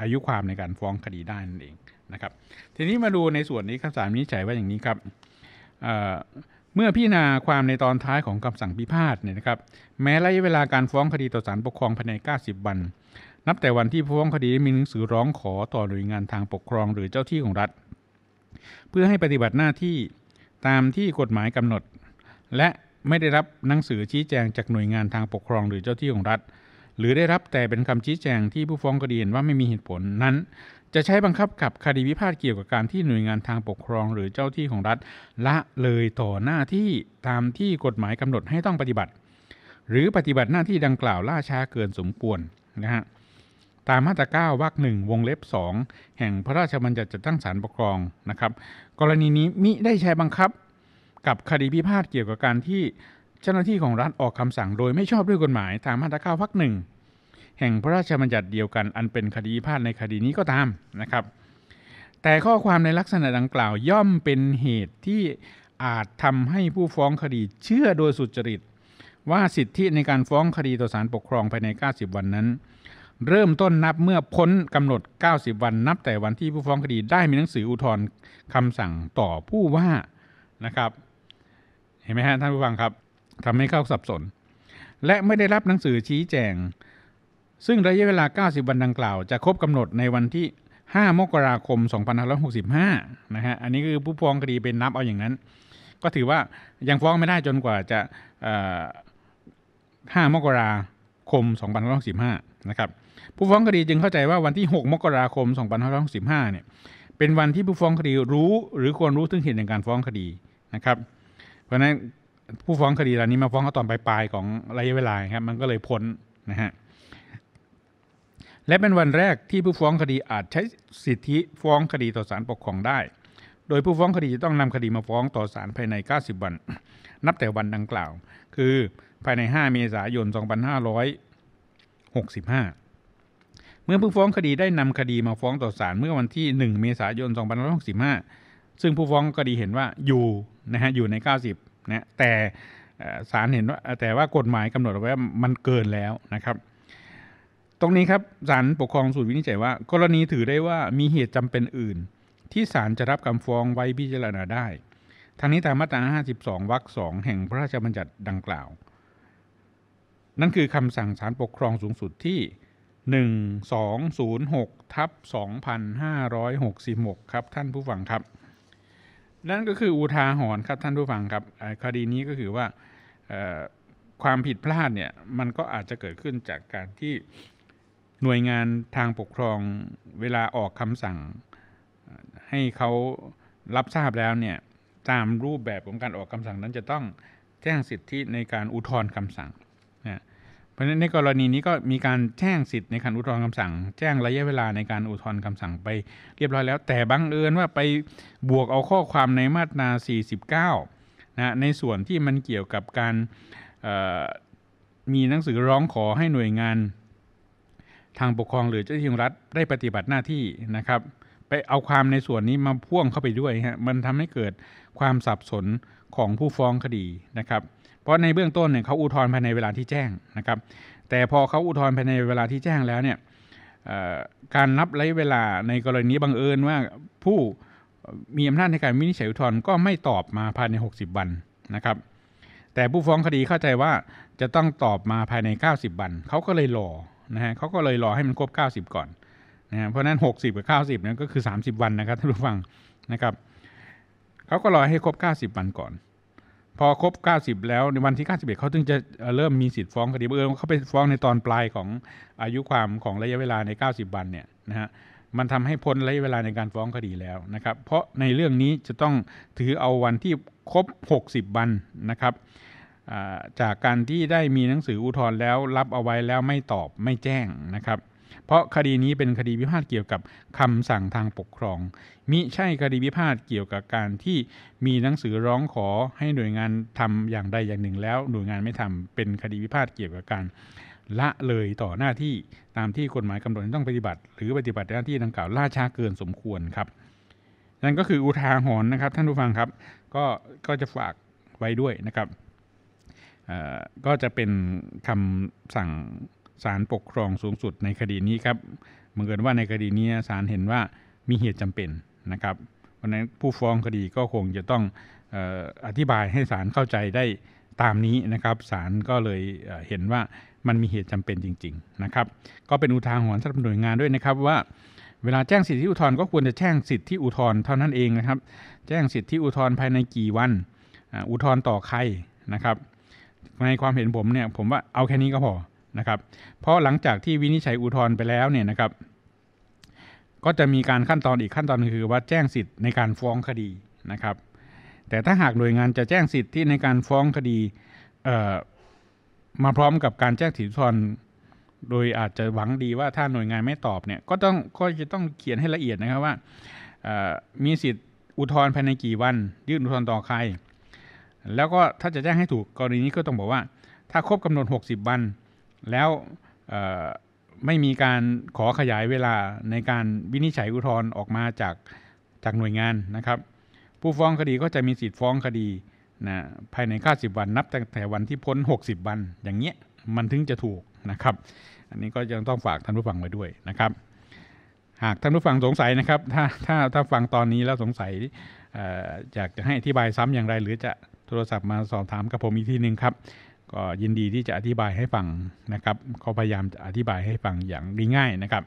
อายุความในการฟ้องคดี ได้นั่นเองนะครับ ทีนี้มาดูในส่วนนี้คำสั่งนีจฉั้ว่าอย่างนี้ครับเเมื่อพิจารณาความในตอนท้ายของคำสั่งพิพาทเนี่ยนะครับแม้ระยะเวลาการฟ้องคดีต่อศาลปกครองภายใน 90วันนับแต่วันที่ผู้ฟ้องคดีมีหนังสือร้องขอต่อหน่วยงานทางปกครองหรือเจ้าที่ของรัฐ เพื่อให้ปฏิบัติหน้าที่ตามที่กฎหมายกำหนด และไม่ได้รับหนังสือชี้แจงจากหน่วยงานทางปกครองหรือเจ้าที่ของรัฐ หรือได้รับแต่เป็นคำชี้แจงที่ผู้ฟ้องคดีเห็นว่าไม่มีเหตุผลนั้น จะใช้บังคับกับคดีพิพาทเกี่ยวกับการที่หน่วยงานทางปกครองหรือเจ้าที่ของรัฐละเลยต่อหน้าที่ตามที่กฎหมายกำหนดให้ต้องปฏิบัติ หรือปฏิบัติหน้าที่ดังกล่าวล่าช้าเกินสมควรนะฮะตามมาตรา9วรรคหนึ่งวงเล็บ 2 แห่งพระราชบัญญัติจัดตั้งศาลปกครองนะครับกรณีนี้มิได้ใช้บังคับกับคดีพิพาทเกี่ยวกับการที่เจ้าหน้าที่ของรัฐออกคำสั่งโดยไม่ชอบด้วยกฎหมายตามมาตรา9วรรคหนึ่งแห่งพระราชบัญญัติเดียวกัน อันเป็นคดีพิพาทในคดีนี้ก็ตามนะครับ แต่ข้อความในลักษณะดังกล่าวย่อมเป็นเหตุที่อาจทำให้ผู้ฟ้องคดีเชื่อโดยสุจริต ว่าสิทธิในการฟ้องคดีต่อศาลปกครองภายใน 90 วันนั้นเริ่มต้นนับเมื่อพ้นกำหนด 90 วันนับ แต่วันที่ผู้ฟ้องคดีได้มีหนังสืออุทธรณ์คำสั่งต่อผู้ว่า นะครับ เห็นไหมฮะ ท่านผู้ฟังครับ ทำให้เข้า สับสน และไม่ได้รับหนังสือชี้แจง ซึ่งระยะเวลา 90 วันดังกล่าว จะครบกำหนดในวันที่ 5 มกราคม 2565 นะฮะ อันนี้คือผู้ฟ้องคดีเป็นนับเอาอย่างนั้น ก็ถือว่ายังฟ้องไม่ได้จนกว่าจะ 5 มกราคม 2565 นะครับผู้ฟ้องคดีจึงเข้าใจว่าวันที่ 6 มกราคม 2565เนี่ยเป็นวันที่ผู้ฟ้องคดีรู้ หรือควรรู้ถึงเหตุในการฟ้องคดีนะครับเพราะฉะนั้นผู้ฟ้องคดีรายนี้มาฟ้องเขาตอนปลายๆของระยะเวลาครับมันก็เลยพ้นนะฮะและเป็นวันแรกที่ผู้ฟ้องคดีอาจใช้สิทธิฟ้องคดีต่อศาลปกครองได้ โดยผู้ฟ้องคดีจะต้องนำคดีมาฟ้องต่อศาลภายใน 90 วันนับแต่วันดังกล่าว คือภายใน 5 เมษายน 2565มื่อผู้ฟ้องคดีได้นำคดีมาฟ้องต่อศาลเมื่อวันที่ 1 เมษายน 2565 ซึ่งผู้ฟ้องคดีเห็นว่าอยู่นะฮะอยู่ใน 90นะแต่ศาลเห็นว่าแต่ว่ากฎหมายกำหนดไว้ว่ามันเกินแล้วนะครับ ตรงนี้ครับศาลปกครองสูตรวินิจฉัยว่า กรณีถือได้ว่ามีเหตุจำเป็นอื่น ที่ศาลจะรับคำฟ้องไว้พิจารณาได้ทางนี้ตามมาตรา 52 วรรค 2 แห่งพระราชบัญญัติดังกล่าว นั่นคือคำสั่งศาลปกครองสูงสุดที่1206ทับ2566ครับท่านผู้ฟังครับ นั่นก็คืออุทาหรณ์ครับท่านผู้ฟังครับคดีนี้ก็คือว่าความผิดพลาดเนี่ย มันก็อาจจะเกิดขึ้นจากการที่หน่วยงานทางปกครองเวลาออกคำสั่ง ให้เขารับทราบแล้วเนี่ย ตามรูปแบบของการออกคำสั่งนั้นจะต้องแจ้งสิทธิในการอุทธรณ์คำสั่งเพราะฉะนั้นในกรณีนี้ก็มีการแจ้งสิทธิ์ในการอุทธรณ์คำสั่ง แจ้งระยะเวลาในการอุทธรณ์คำสั่งไปเรียบร้อยแล้วแต่บังเอิญว่าไปบวกเอาข้อความในมาตรา49นะในส่วนที่มันเกี่ยวกับการมีหนังสือร้องขอให้หน่วยงาน ทางปกครองหรือเจ้าหน้าที่รัฐได้ปฏิบัติหน้าที่นะครับ ไปเอาความในส่วนนี้มาพ่วงเข้าไปด้วยฮะมันทำให้เกิดความสับสนของผู้ฟ้องคดีนะครับเพราะในเบื้องต้นเนี่ยเขาอุทธรณ์ภายในเวลาที่แจ้งนะครับแต่พอเขาอุทธรณ์ภายในเวลาที่แจ้งแล้วเนี่ยการนับระยะเวลาในกรณีบังเอิญว่าผู้มีอำนาจในการวินิจฉัยอุทธรณ์ก็ไม่ตอบมาภายใน 60วันนะครับแต่ผู้ฟ้องคดีเข้าใจว่าจะต้องตอบมาภายใน 90วันเขาก็เลยรอนะฮะเขาก็เลยรอให้มันครบ 90 ก่อนนะเพราะนั้น 60กับ90นั่นก็คือ 30วันนะครับท่านผู้ฟังนะครับเขาก็รอให้ครบ 90วันก่อนพอครบ 90 แล้วในวันที่ 91 เขาถึงจะเริ่มมีสิทธิ์ฟ้องคดีเออเขาไปฟ้องในตอนปลายของอายุความของระยะเวลาใน 90 วันเนี่ยนะฮะ มันทำให้พ้นระยะเวลาในการฟ้องคดีแล้วนะครับ เพราะในเรื่องนี้จะต้องถือเอาวันที่ครบ 60 วันนะครับ จากการที่ได้มีหนังสืออุทธรณ์แล้วรับเอาไว้แล้วไม่ตอบไม่แจ้งนะครับเพราะคดีนี้เป็นคดีพิพาทเกี่ยวกับคำสั่งทางปกครอง มิใช่คดีพิพาทเกี่ยวกับการที่มีหนังสือร้องขอให้หน่วยงานทำอย่างใดอย่างหนึ่ง แล้ว หน่วยงานไม่ทำเป็นคดีพิพาทเกี่ยวกับการละเลยต่อหน้าที่ตามที่กฎหมายกำหนดต้องปฏิบัติ หรือปฏิบัติหน้าที่ดังกล่าวล่าช้าเกินสมควรครับ นั่นก็คืออุทาหรณ์นะครับ ท่านผู้ฟังครับก็ก็จะฝากไว้ด้วยนะครับก็จะเป็นคำสั่งศาลปกครองสูงสุดในคดีนี้ครับบ่งเกิญว่าในคดีนี้ศาลเห็นว่ามีเหตุจำเป็นนะครับเพราะนั้นผู้ฟ้องคดีก็คงจะต้องอธิบายให้ศาลเข้าใจได้ตามนี้นะครับศาลก็เลยเห็นว่ามันมีเหตุจำเป็นจริงๆนะครับ ก็เป็นอุทาหรณ์สำหรับหน่วยงานด้วยนะครับว่าเวลาแจ้งสิทธิอุทธรณ์ก็ควรจะแจ้งสิทธิอุทธรณ์เท่านั้นเองนะครับ แจ้งสิทธิอุทธรณ์ภายในกี่วัน อุทธรณ์ต่อใครนะครับ ในความเห็นผมเนี่ยผมว่าเอาแค่นี้ก็พอนะครับ เพราะหลังจากที่วินิจฉัยอุทธรณ์ไปแล้วเนี่ยนะครับ ก็จะมีการขั้นตอนอีกขั้นตอนคือว่าแจ้งสิทธิ์ในการฟ้องคดีนะครับ แต่ถ้าหากหน่วยงานจะแจ้งสิทธิ์ที่ในการฟ้องคดีมาพร้อมกับการแจ้งสิทธิทอนโดยอาจจะหวังดีว่าถ้าหน่วยงานไม่ตอบเนี่ย ก็ต้องก็จะต้องเขียนให้ละเอียดนะครับว่ามีสิทธิ์อุทธรณ์ภายในกี่วัน ยื่นอุทธรณ์ต่อใคร แล้วก็ถ้าจะแจ้งให้ถูกกรณีนี้ก็ต้องบอกว่า ถ้าครบกำหนด 60วันแล้วไม่มีการขอขยายเวลาในการวินิจฉัยอุทธรณ์ออกมาจากจากหน่วยงานนะครับ ผู้ฟ้องคดีก็จะมีสิทธิ์ฟ้องคดีนะภายใน90วันนับต่แต่วันที่พ้น 60วัน อย่างเงี้ยมันถึงจะถูกนะครับ อันนี้ก็ยังต้องฝากท่านผู้ฟังไว้ด้วยนะครับ หากท่านผู้ฟังสงสัยนะครับ ถ้าถ้าถ้าฟังตอนนี้แล้วสงสัยอยากจะให้อธิบายซ้ำอย่างไรหรือจะโทรศัพท์มาสอบถามกับผมอีกทีหนึ่งครับก็ยินดีที่จะอธิบายให้ฟังนะครับเขาพยายามจะอธิบายให้ฟังอย่างง่ายนะครับ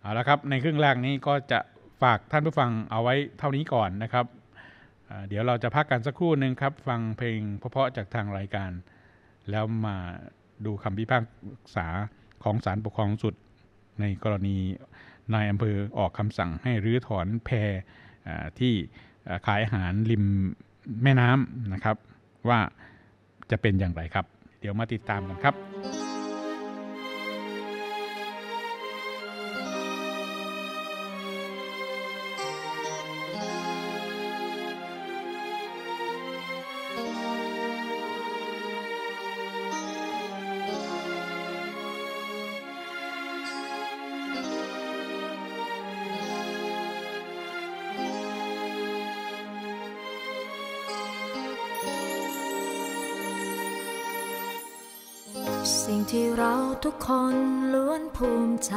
เอาละครับในครึ่งแรกนี้ก็จะฝากท่านผู้ฟังเอาไว้เท่านี้ก่อนนะครับเดี๋ยวเราจะพักกันสักครู่หนึ่งครับฟังเพลงเพราะๆจากทางรายการ แล้วมาดูคำพิพากษาของศาลปกครองสุด ในกรณีนายอำเภอออกคำสั่งให้รื้อถอนแพที่ขายอาหารริมแม่น้ำนะครับว่าจะเป็นอย่างไรครับ เดี๋ยวมาติดตามกันครับทุกคนล้วนภูมิใจ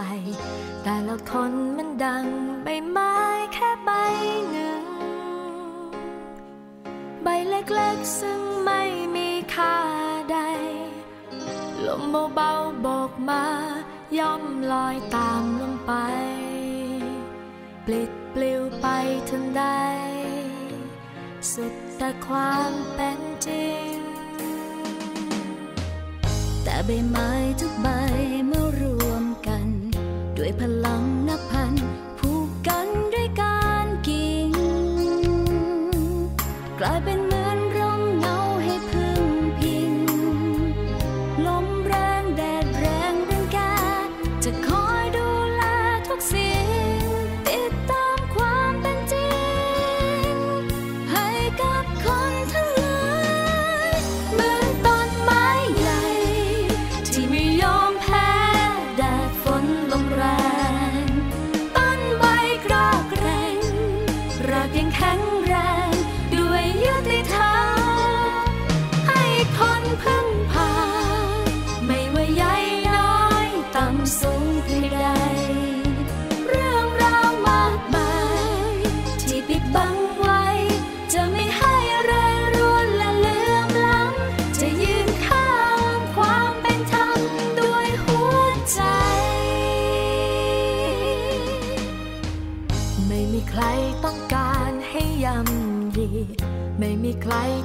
แต่ละคนมันดังใบไม้แค่ใบหนึ่ง ใบเล็กๆซึ่งไม่มีค่าใด ลมเบาๆบอกมาย่อมลอยตามลงไป ปลิดปลิวไปทันใด สุดแต่ความเป็นจริงแต่ใบไม้ทุกใบเมื่อรวมกัน ด้วยพลังนับพัน like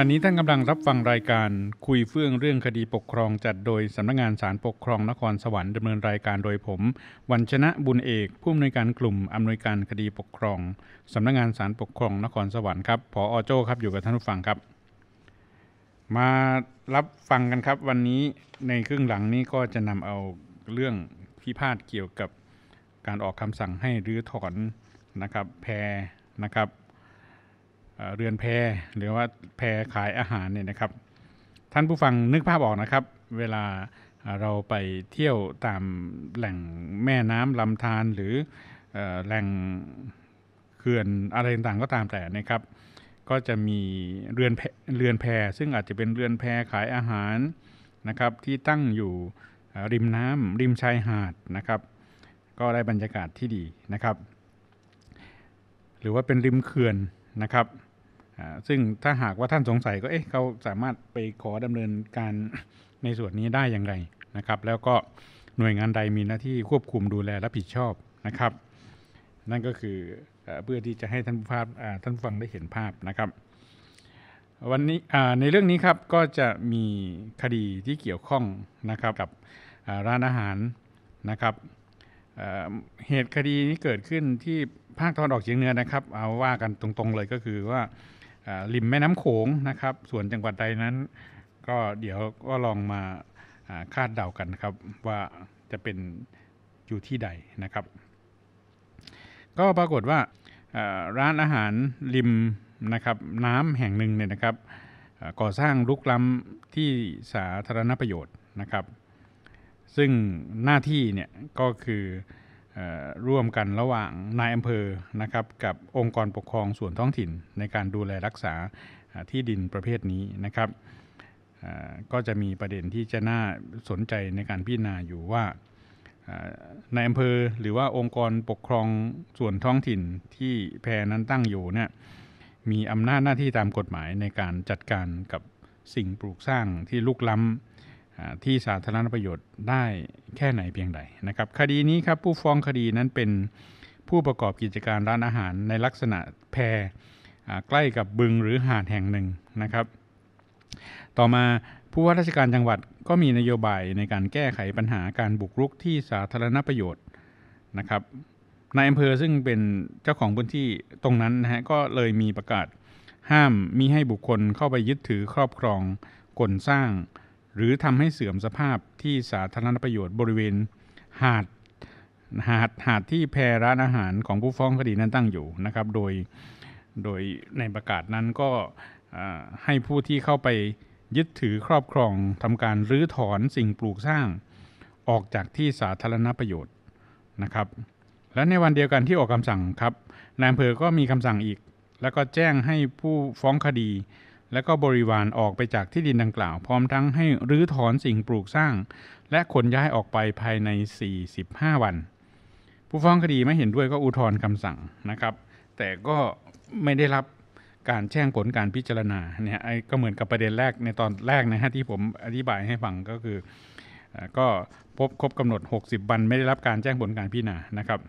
ณะนี้ท่านกำลังรับฟังรายการคุยเฟื่องเรื่องคดีปกครอง จัดโดยสำนักงงานสารปกครองนครสวรรค์ดำเนินรายการโดยผมวันชนะบุญเอกผู้อำนวยการกลุ่มอำนวยการคดีปกครองสำนักงงานสารปกครองนครสวรรค์ครับผออโจครับอยู่กับท่านผู้ฟังครับ มารับฟังกันครับ วันนี้ในครึ่งหลังนี้ก็จะนำเอาเรื่องพิพาทเกี่ยวกับการออกคำสั่งให้รื้อถอนนะครับ แพรนะครับเรือนแพหรือว่าแพขายอาหารเนี่ยนะครับ ท่านผู้ฟังนึกภาพออกนะครับ เวลาเราไปเที่ยวตามแหล่งแม่น้ำลำธารหรือแหล่งเขื่อนอะไรต่างๆ ก็ตามแต่นะครับ ก็จะมีเรือนเรือนแพซึ่งอาจจะเป็นเรือนแพขายอาหารนะครับ ที่ตั้งอยู่ริมน้ำริมชายหาดนะครับ ก็ได้บรรยากาศที่ดีนะครับ หรือว่าเป็นริมเขื่อนนะครับซึ่งถ้าหากว่าท่านสงสัยก็เอ๊ะเขาสามารถไปขอดำเนินการในส่วนนี้ได้อย่างไรนะครับ แล้วก็หน่วยงานใดมีหน้าที่ควบคุมดูแลรับผิดชอบนะครับ นั่นก็คือเพื่อที่จะให้ท่านผู้ภาพท่านฟังได้เห็นภาพนะครับ วันนี้ในเรื่องนี้ครับก็จะมีคดีที่เกี่ยวข้องนะครับกับร้านอาหารนะครับ เหตุคดีนี้เกิดขึ้นที่ภาคตอนออกเฉียงเหนือนะครับ เอาว่ากันตรงๆเลยก็คือว่าริมแม่น้ำโขงนะครับ ส่วนจังหวัดใดนั้นก็เดี๋ยวก็ลองมาคาดเดากันครับว่าจะเป็นอยู่ที่ใดนะครับ ก็ปรากฏว่าร้านอาหารริมนะครับน้ำแห่งหนึ่งเนี่ยนะครับก่อสร้างลุกล้ำที่สาธารณประโยชน์นะครับ ซึ่งหน้าที่เนี่ยก็คือร่วมกันระหว่างนายอำเภอนะครับกับองค์กรปกครองส่วนท้องถิ่นในการดูแลรักษาที่ดินประเภทนี้นะครับก็จะมีประเด็นที่จะน่าสนใจในการพิจารณาอยู่ว่าในอำเภอหรือว่าองค์กรปกครองส่วนท้องถิ่นที่แพรนั้นตั้งอยู่เนี่ยมีอำนาจหน้าที่ตามกฎหมายในการจัดการกับสิ่งปลูกสร้างที่ลุกล้ำที่สาธารณประโยชน์ได้แค่ไหนเพียงใดนะครับ คดีนี้ครับผู้ฟ้องคดีนั้นเป็นผู้ประกอบกิจการร้านอาหารในลักษณะแพรใกล้กับบึงหรือหาดแห่งหนึ่งนะครับ ต่อมาผู้ว่าราชการจังหวัดก็มีนโยบายในการแก้ไขปัญหาการบุกรุกที่สาธารณประโยชน์นะครับนายอำเภอซึ่งเป็นเจ้าของพื้นที่ตรงนั้นนะฮะก็เลยมีประกาศห้ามมิให้บุคคลเข้าไปยึดถือครอบครองกลสร้างหรือทำให้เสื่อมสภาพที่สาธารณประโยชน์บริเวณ หาดหาดหาดที่แพรร้านอาหารของผู้ฟ้องคดีนั้นตั้งอยู่นะครับโดย โดยในประกาศนั้นก็ให้ผู้ที่เข้าไปยึดถือครอบครองทำการรื้อถอนสิ่งปลูกสร้างออกจากที่สาธารณประโยชน์นะครับ และในวันเดียวกันที่ออกคำสั่งครับนายอำเภอก็มีคำสั่งอีก แล้วก็แจ้งให้ผู้ฟ้องคดีและก็บริวารออกไปจากที่ดินดังกล่าว พร้อมทั้งให้รื้อถอนสิ่งปลูกสร้าง และขนย้ายออกไปภายใน 45 วัน ผู้ฟ้องคดีไม่เห็นด้วยก็อุทธรณ์คำสั่งนะครับ แต่ก็ไม่ได้รับการแช่งผลการพิจารณาเนี่ยไอ้ก็เหมือนกับประเด็นแรกในตอนแรกนะฮะที่ผมอธิบายให้ฟังก็คือก็พบครบกำหนด 60วันไม่ได้รับการแจ้งผลการพิจารณานะครับ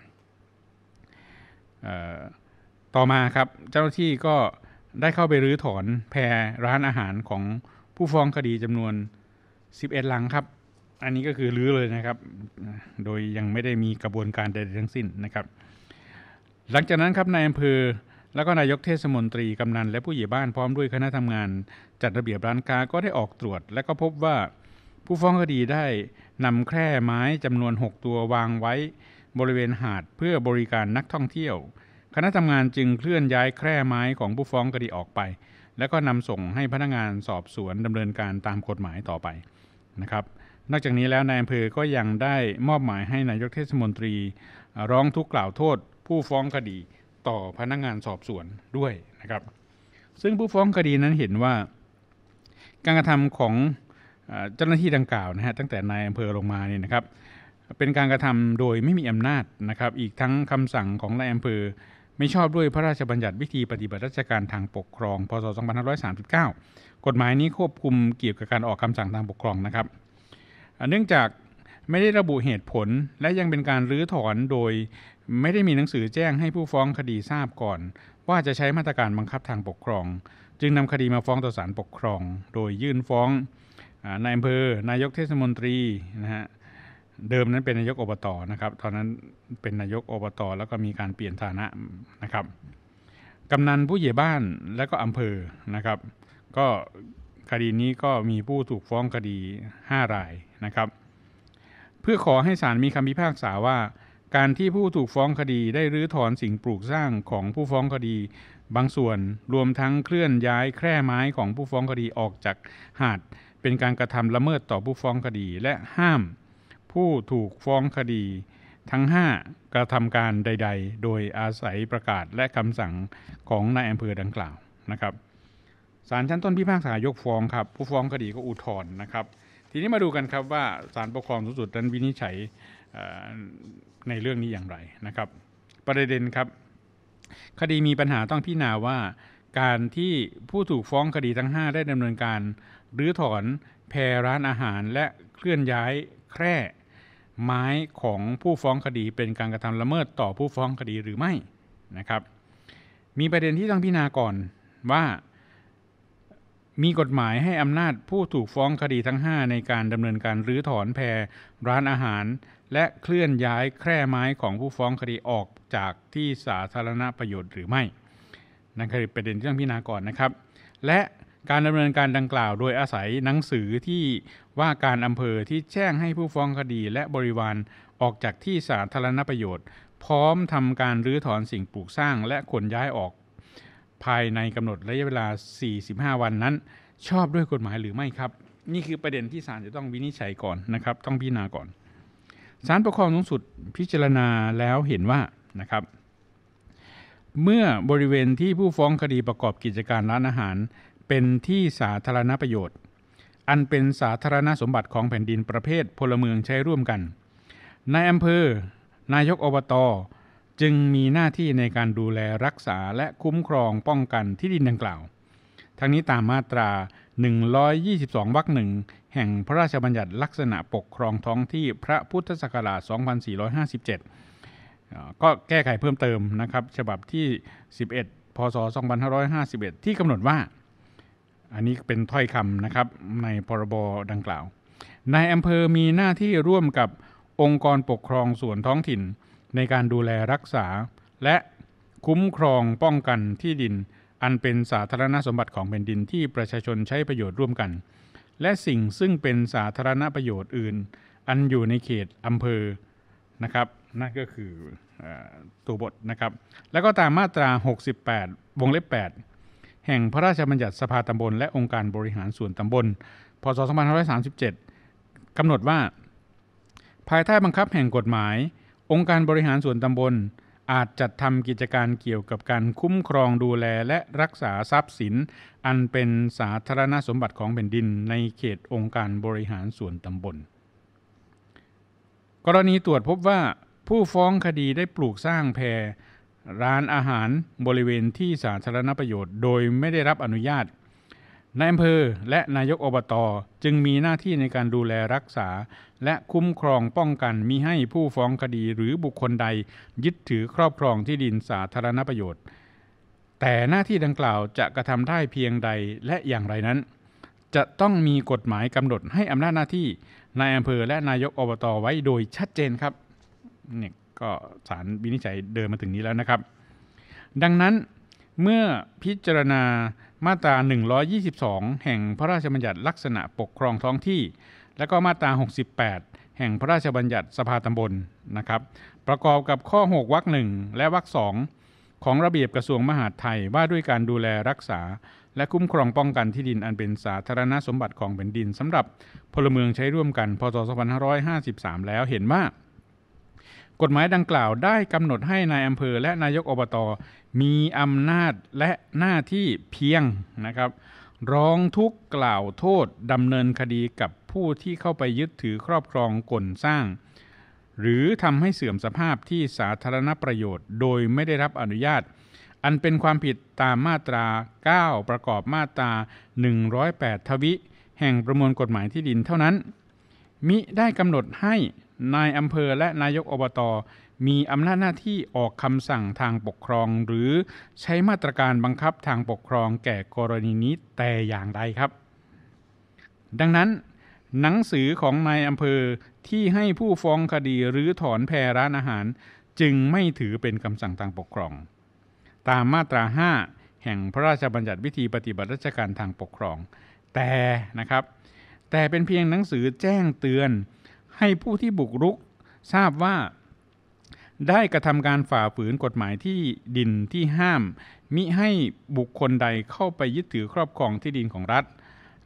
ต่อมาครับเจ้าหน้าที่ก็ได้เข้าไปรื้อถอนแพรร้านอาหารของผู้ฟ้องคดีจำนวน 11 หลังครับ อันนี้ก็คือรื้อเลยนะครับ โดยยังไม่ได้มีกระบวนการใดทั้งสิ้นนะครับ หลังจากนั้นครับนายอำเภอแล้วก็นายกเทศมนตรีกำนันและผู้ใหญ่บ้านพร้อมด้วยคณะทำงานจัดระเบียบร้านค้าก็ได้ออกตรวจและก็พบว่าผู้ฟ้องคดีได้นำแคร่ไม้จำนวน 6 ตัววางไว้บริเวณหาดเพื่อบริการนักท่องเที่ยวคณะทำงานจึงเคลื่อนย้ายแคร่ไม้ของผู้ฟ้องคดีออกไป แล้วก็นำส่งให้พนักงานสอบสวนดำเนินการตามกฎหมายต่อไปนะครับนอกจากนี้แล้วนายอำเภอก็ยังได้มอบหมายให้นายกเทศมนตรีร้องทุกข์กล่าวโทษ ผู้ฟ้องคดีต่อพนักงานสอบสวนด้วยนะครับซึ่งผู้ฟ้องคดีนั้นเห็นว่า การกระทำของเจ้าหน้าที่ดังกล่าวนะฮะตั้งแต่นายอำเภอลงมาเนี่ยนะครับ เป็นการกระทำโดยไม่มีอำนาจนะครับอีกทั้งคำสั่งของนายอำเภอไม่ชอบด้วยพระราชบัญญัติวิธีปฏิบัติราชการทางปกครอง พศ 2539 กฎหมายนี้ควบคุมเกี่ยวกับการออกคำสั่งทางปกครองนะครับ เนื่องจากไม่ได้ระบุเหตุผลและยังเป็นการรื้อถอนโดยไม่ได้มีหนังสือแจ้งให้ผู้ฟ้องคดีทราบก่อน ว่าจะใช้มาตรการบังคับทางปกครอง จึงนำคดีมาฟ้องต่อศาลปกครอง โดยยื่นฟ้องนายอำเภอ นายกเทศมนตรีนะฮะเดิมนั้นเป็นนายกอบตนะครับ ตอนนั้นเป็นนายกอบตแล้วก็มีการเปลี่ยนฐานะนะครับ กำนันผู้ใหญ่บ้านและก็อำเภอ นะครับ ก็คดีนี้ก็มีผู้ถูกฟ้องคดี5รายนะครับ เพื่อขอให้ศาลมีคำพิพากษาว่า การที่ผู้ถูกฟ้องคดีได้รื้อถอนสิ่งปลูกสร้างของผู้ฟ้องคดี บางส่วนรวมทั้งเคลื่อนย้ายแคร่ไม้ของผู้ฟ้องคดีออกจาก หาด เป็นการกระทำละเมิดต่อผู้ฟ้องคดีและห้ามผู้ถูกฟ้องคดีทั้ง 5 กระทำการใด ๆ โดยอาศัยประกาศและคำสั่งของนายอำเภอดังกล่าวนะครับศาลชั้นต้นพิพากษายกฟ้องครับผู้ฟ้องคดีก็อุทธรณ์นะครับทีนี้มาดูกันครับว่าศาลปกครองสูงสุดนั้นวินิจฉัยในเรื่องนี้อย่างไรนะครับประเด็นครับ คดีมีปัญหาต้องพิจารณาว่า การที่ผู้ถูกฟ้องคดีทั้ง 5 ได้ดำเนินการรื้อถอนแพรร้านอาหารและเคลื่อนย้ายแคร่ไม้ของผู้ฟ้องคดีเป็นการกระทำละเมิดต่อผู้ฟ้องคดีหรือไม่นะครับมีประเด็นที่ต้องพิจารณาก่อน ว่ามีกฎหมายให้อำนาจผู้ถูกฟ้องคดีทั้ง 5 ในการดำเนินการรื้อถอนแพรร้านอาหาร และเคลื่อนย้ายแคร่ไม้ของผู้ฟ้องคดีออกจากที่สาธารณประโยชน์หรือไม่ นั่นคือประเด็นที่ต้องพิจารณาก่อนนะครับและการดำเนินการดังกล่าว โดยอาศัยหนังสือที่ว่าการอำเภอที่แจ้งให้ผู้ฟ้องคดีและบริวารออกจากที่สาธารณประโยชน์ พร้อมทำการรื้อถอนสิ่งปลูกสร้างและขนย้ายออก ภายในกำหนดระยะเวลา 45 วันนั้น ชอบด้วยกฎหมายหรือไม่ครับ นี่คือประเด็นที่ศาลจะต้องวินิจฉัยก่อนนะครับ ต้องพิจารณาก่อนศาลปกครองสูงสุดพิจารณาแล้วเห็นว่านะครับ เมื่อบริเวณที่ผู้ฟ้องคดีประกอบกิจการร้านอาหาร เป็นที่สาธารณประโยชน์อันเป็นสาธารณสมบัติของแผ่นดินประเภทพลเมืองใช้ร่วมกัน นายอำเภอ นายกอบตอจึงมีหน้าที่ในการดูแลรักษาและคุ้มครองป้องกันที่ดินดังกล่าว ทั้งนี้ตามมาตรา 122วรรคหนึ่งแห่งพระราชบัญญัติลักษณะปกครองท้องที่พระพุทธศักราช 2457 ก็แก้ไขเพิ่มเติมนะครับฉบับที่ 11พศ2551 ที่กำหนดว่าอันนี้เป็นถ้อยคำนะครับในพรบดังกล่าวนายอำเภอมีหน้าที่ร่วมกับองค์กรปกครองส่วนท้องถิ่น ในการดูแลรักษา และคุ้มครองป้องกันที่ดิน อันเป็นสาธารณสมบัติของแผ่นดินที่ประชาชนใช้ประโยชน์ร่วมกัน และสิ่งซึ่งเป็นสาธารณประโยชน์อื่น อันอยู่ในเขตอำเภอนะครับนั่นก็คือตัวบทนะครับแล้วก็ตามมาตรา 68 วงเล็บ8แห่งพระราชบัญญัติสภาตำบล และองค์การบริหารส่วนตำบล พศ 2537 กำหนดว่า ภายใต้บังคับแห่งกฎหมาย องค์การบริหารส่วนตำบล อาจจัดทำกิจการเกี่ยวกับการคุ้มครองดูแลและรักษาทรัพย์สิน อันเป็นสาธารณสมบัติของแผ่นดินในเขตองค์การบริหารส่วนตำบล กรณีตรวจพบว่าผู้ฟ้องคดีได้ปลูกสร้างแพรร้านอาหารบริเวณที่สาธารณประโยชน์โดยไม่ได้รับอนุญาต นายอำเภอและนายกอบตอจึงมีหน้าที่ในการดูแลรักษา และคุ้มครองป้องกันมิให้ผู้ฟ้องคดีหรือบุคคลใด ยึดถือครอบครองที่ดินสาธารณประโยชน์ แต่หน้าที่ดังกล่าวจะกระทำได้เพียงใดและอย่างไรนั้น จะต้องมีกฎหมายกำหนดให้อำนาจหน้าที่ นายอำเภอและนายกอบตอไว้โดยชัดเจนครับเนี่ยก็ศาลวินิจฉัยเดินมาถึงนี้แล้วนะครับ ดังนั้นเมื่อพิจารณามาตรา 122 แห่งพระราชบัญญัติลักษณะปกครองท้องที่ และก็มาตรา 68 แห่งพระราชบัญญัติสภาตำบลนะครับ ประกอบกับข้อ 6วรรคหนึ่งและวรรคสองของระเบียบกระทรวงมหาดไทยว่าด้วยการดูแลรักษาและคุ้มครองป้องกันที่ดินอันเป็นสาธารณสมบัติของแผ่นดินสำหรับพลเมืองใช้ร่วมกันพศ2553 แล้วเห็นว่ากฎหมายดังกล่าวได้กำหนดให้ นายอำเภอและนายกอบตมีอำนาจและหน้าที่เพียงนะครับ ร้องทุกกล่าวโทษดำเนินคดีกับผู้ที่เข้าไปยึดถือครอบครองกลสร้าง หรือทำให้เสื่อมสภาพที่สาธารณประโยชน์โดยไม่ได้รับอนุญาต อันเป็นความผิดตามมาตรา 9 ประกอบมาตรา 108 ทวิ แห่งประมวลกฎหมายที่ดินเท่านั้น มิได้กำหนดให้นายอำเภอและนายกอบตมีอำนาจหน้าที่ออกคำสั่งทางปกครอง หรือใช้มาตรการบังคับทางปกครองแก่กรณีนี้แต่อย่างใดครับ ดังนั้น หนังสือของนายอำเภอที่ให้ผู้ฟ้องคดีหรือถอนแพร้านอาหาร จึงไม่ถือเป็นคำสั่งทางปกครอง ตามมาตรา 5 แห่งพระราชบัญญัติวิธีปฏิบัติราชการทางปกครอง แต่นะครับ แต่เป็นเพียงหนังสือแจ้งเตือนให้ผู้ที่บุกรุกทราบว่า ได้กระทำการฝ่าฝืนกฎหมายที่ดินที่ห้ามมิให้บุคคลใดเข้าไปยึดถือครอบครองที่ดินของรัฐ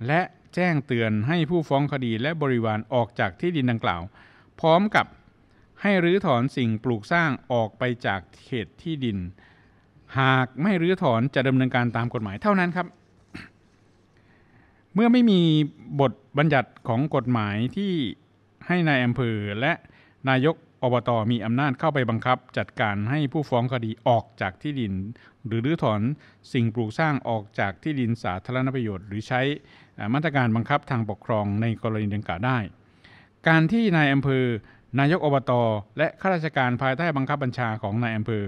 และแจ้งเตือนให้ผู้ฟ้องคดีและบริวารออกจากที่ดินดังกล่าว พร้อมกับให้รื้อถอนสิ่งปลูกสร้างออกไปจากเขตที่ดิน หากไม่รื้อถอนจะดำเนินการตามกฎหมายเท่านั้นครับ เมื่อไม่มีบทบัญญัติของกฎหมายที่ให้ในายอำเภอและนายกอบตมี อำนาจเข้าไปบังคับจัดการให้ผู้ฟ้องคดีออกจากที่ดิน หรือรื้อถอนสิ่งปลูกสร้างออกจากที่ดินสาธารณประโยชน์ หรือใช้มาตรการบังคับทางปกครองในกรณีดังกล่าวได้ การที่นายอำเภอนายกอบตและข้าราชการภายใต้บังคับบัญชาของนายอำเภอ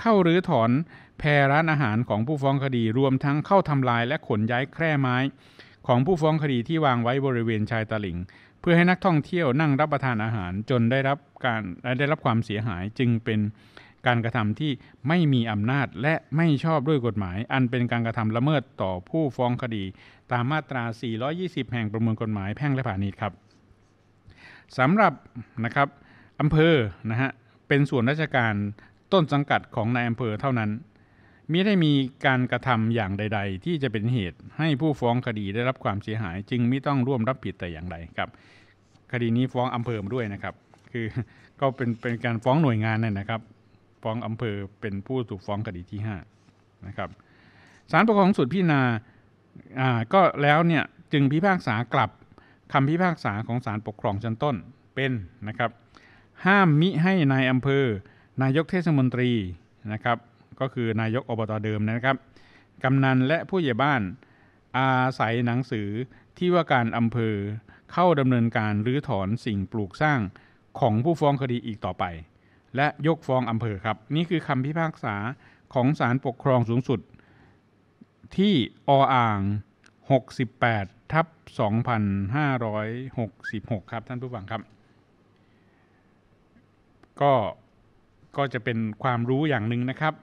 เข้ารื้อถอนแพรร้านอาหารของผู้ฟ้องคดีรวมทั้งเข้าทำลาย และขนย้ายแคร่ไม้ ของผู้ฟ้องคดีที่วางไว้บริเวณชายตลิ่งเพื่อให้นักท่องเที่ยวนั่งรับประทานอาหารจนได้รับการได้รับความเสียหายจึงเป็นการกระทำที่ไม่มีอำนาจและไม่ชอบด้วยกฎหมาย อันเป็นการกระทำละเมิดต่อผู้ฟ้องคดีตามมาตรา 420 แห่งประมวลกฎหมายแพ่งและพาณิชย์ครับสำหรับนะครับอำเภอนะฮะเป็นส่วนราชการต้นสังกัดของนายอำเภอเท่านั้นมิได้มีการกระทำอย่างใด ๆ ที่จะเป็นเหตุให้ผู้ฟ้องคดีได้รับความเสียหาย จึงไม่ต้องร่วมรับผิดแต่อย่างใดครับ คดีนี้ฟ้องอำเภอมาด้วยนะครับ คือก็เป็นเป็นการฟ้องหน่วยงานนั่นนะครับ ฟ้องอำเภอเป็นผู้ถูกฟ้องคดีที่5นะครับศาลปกครองสุดพิจารณาก็แล้วเนี่ยจึงพิพากษากลับคำพิพากษาของศาลปกครองชั้นต้นเป็นนะครับ ห้ามมิให้นายอำเภอ นายกเทศมนตรีนะครับก็คือนายกอบตอเดิมนะครับ กำนันและผู้ใหญ่บ้านอาศัยหนังสือที่ว่าการอำเภอเข้าดำเนินการรื้อถอนสิ่งปลูกสร้างของผู้ฟ้องคดีอีกต่อไป และยกฟ้องอำเภอครับ นี่คือคำพิพากษาของศาลปกครองสูงสุด ที่ออ่าง 68 ทับ2566 ครับท่านผู้ฟังครับ ก็ก็จะเป็นความรู้อย่างหนึ่งนะครับ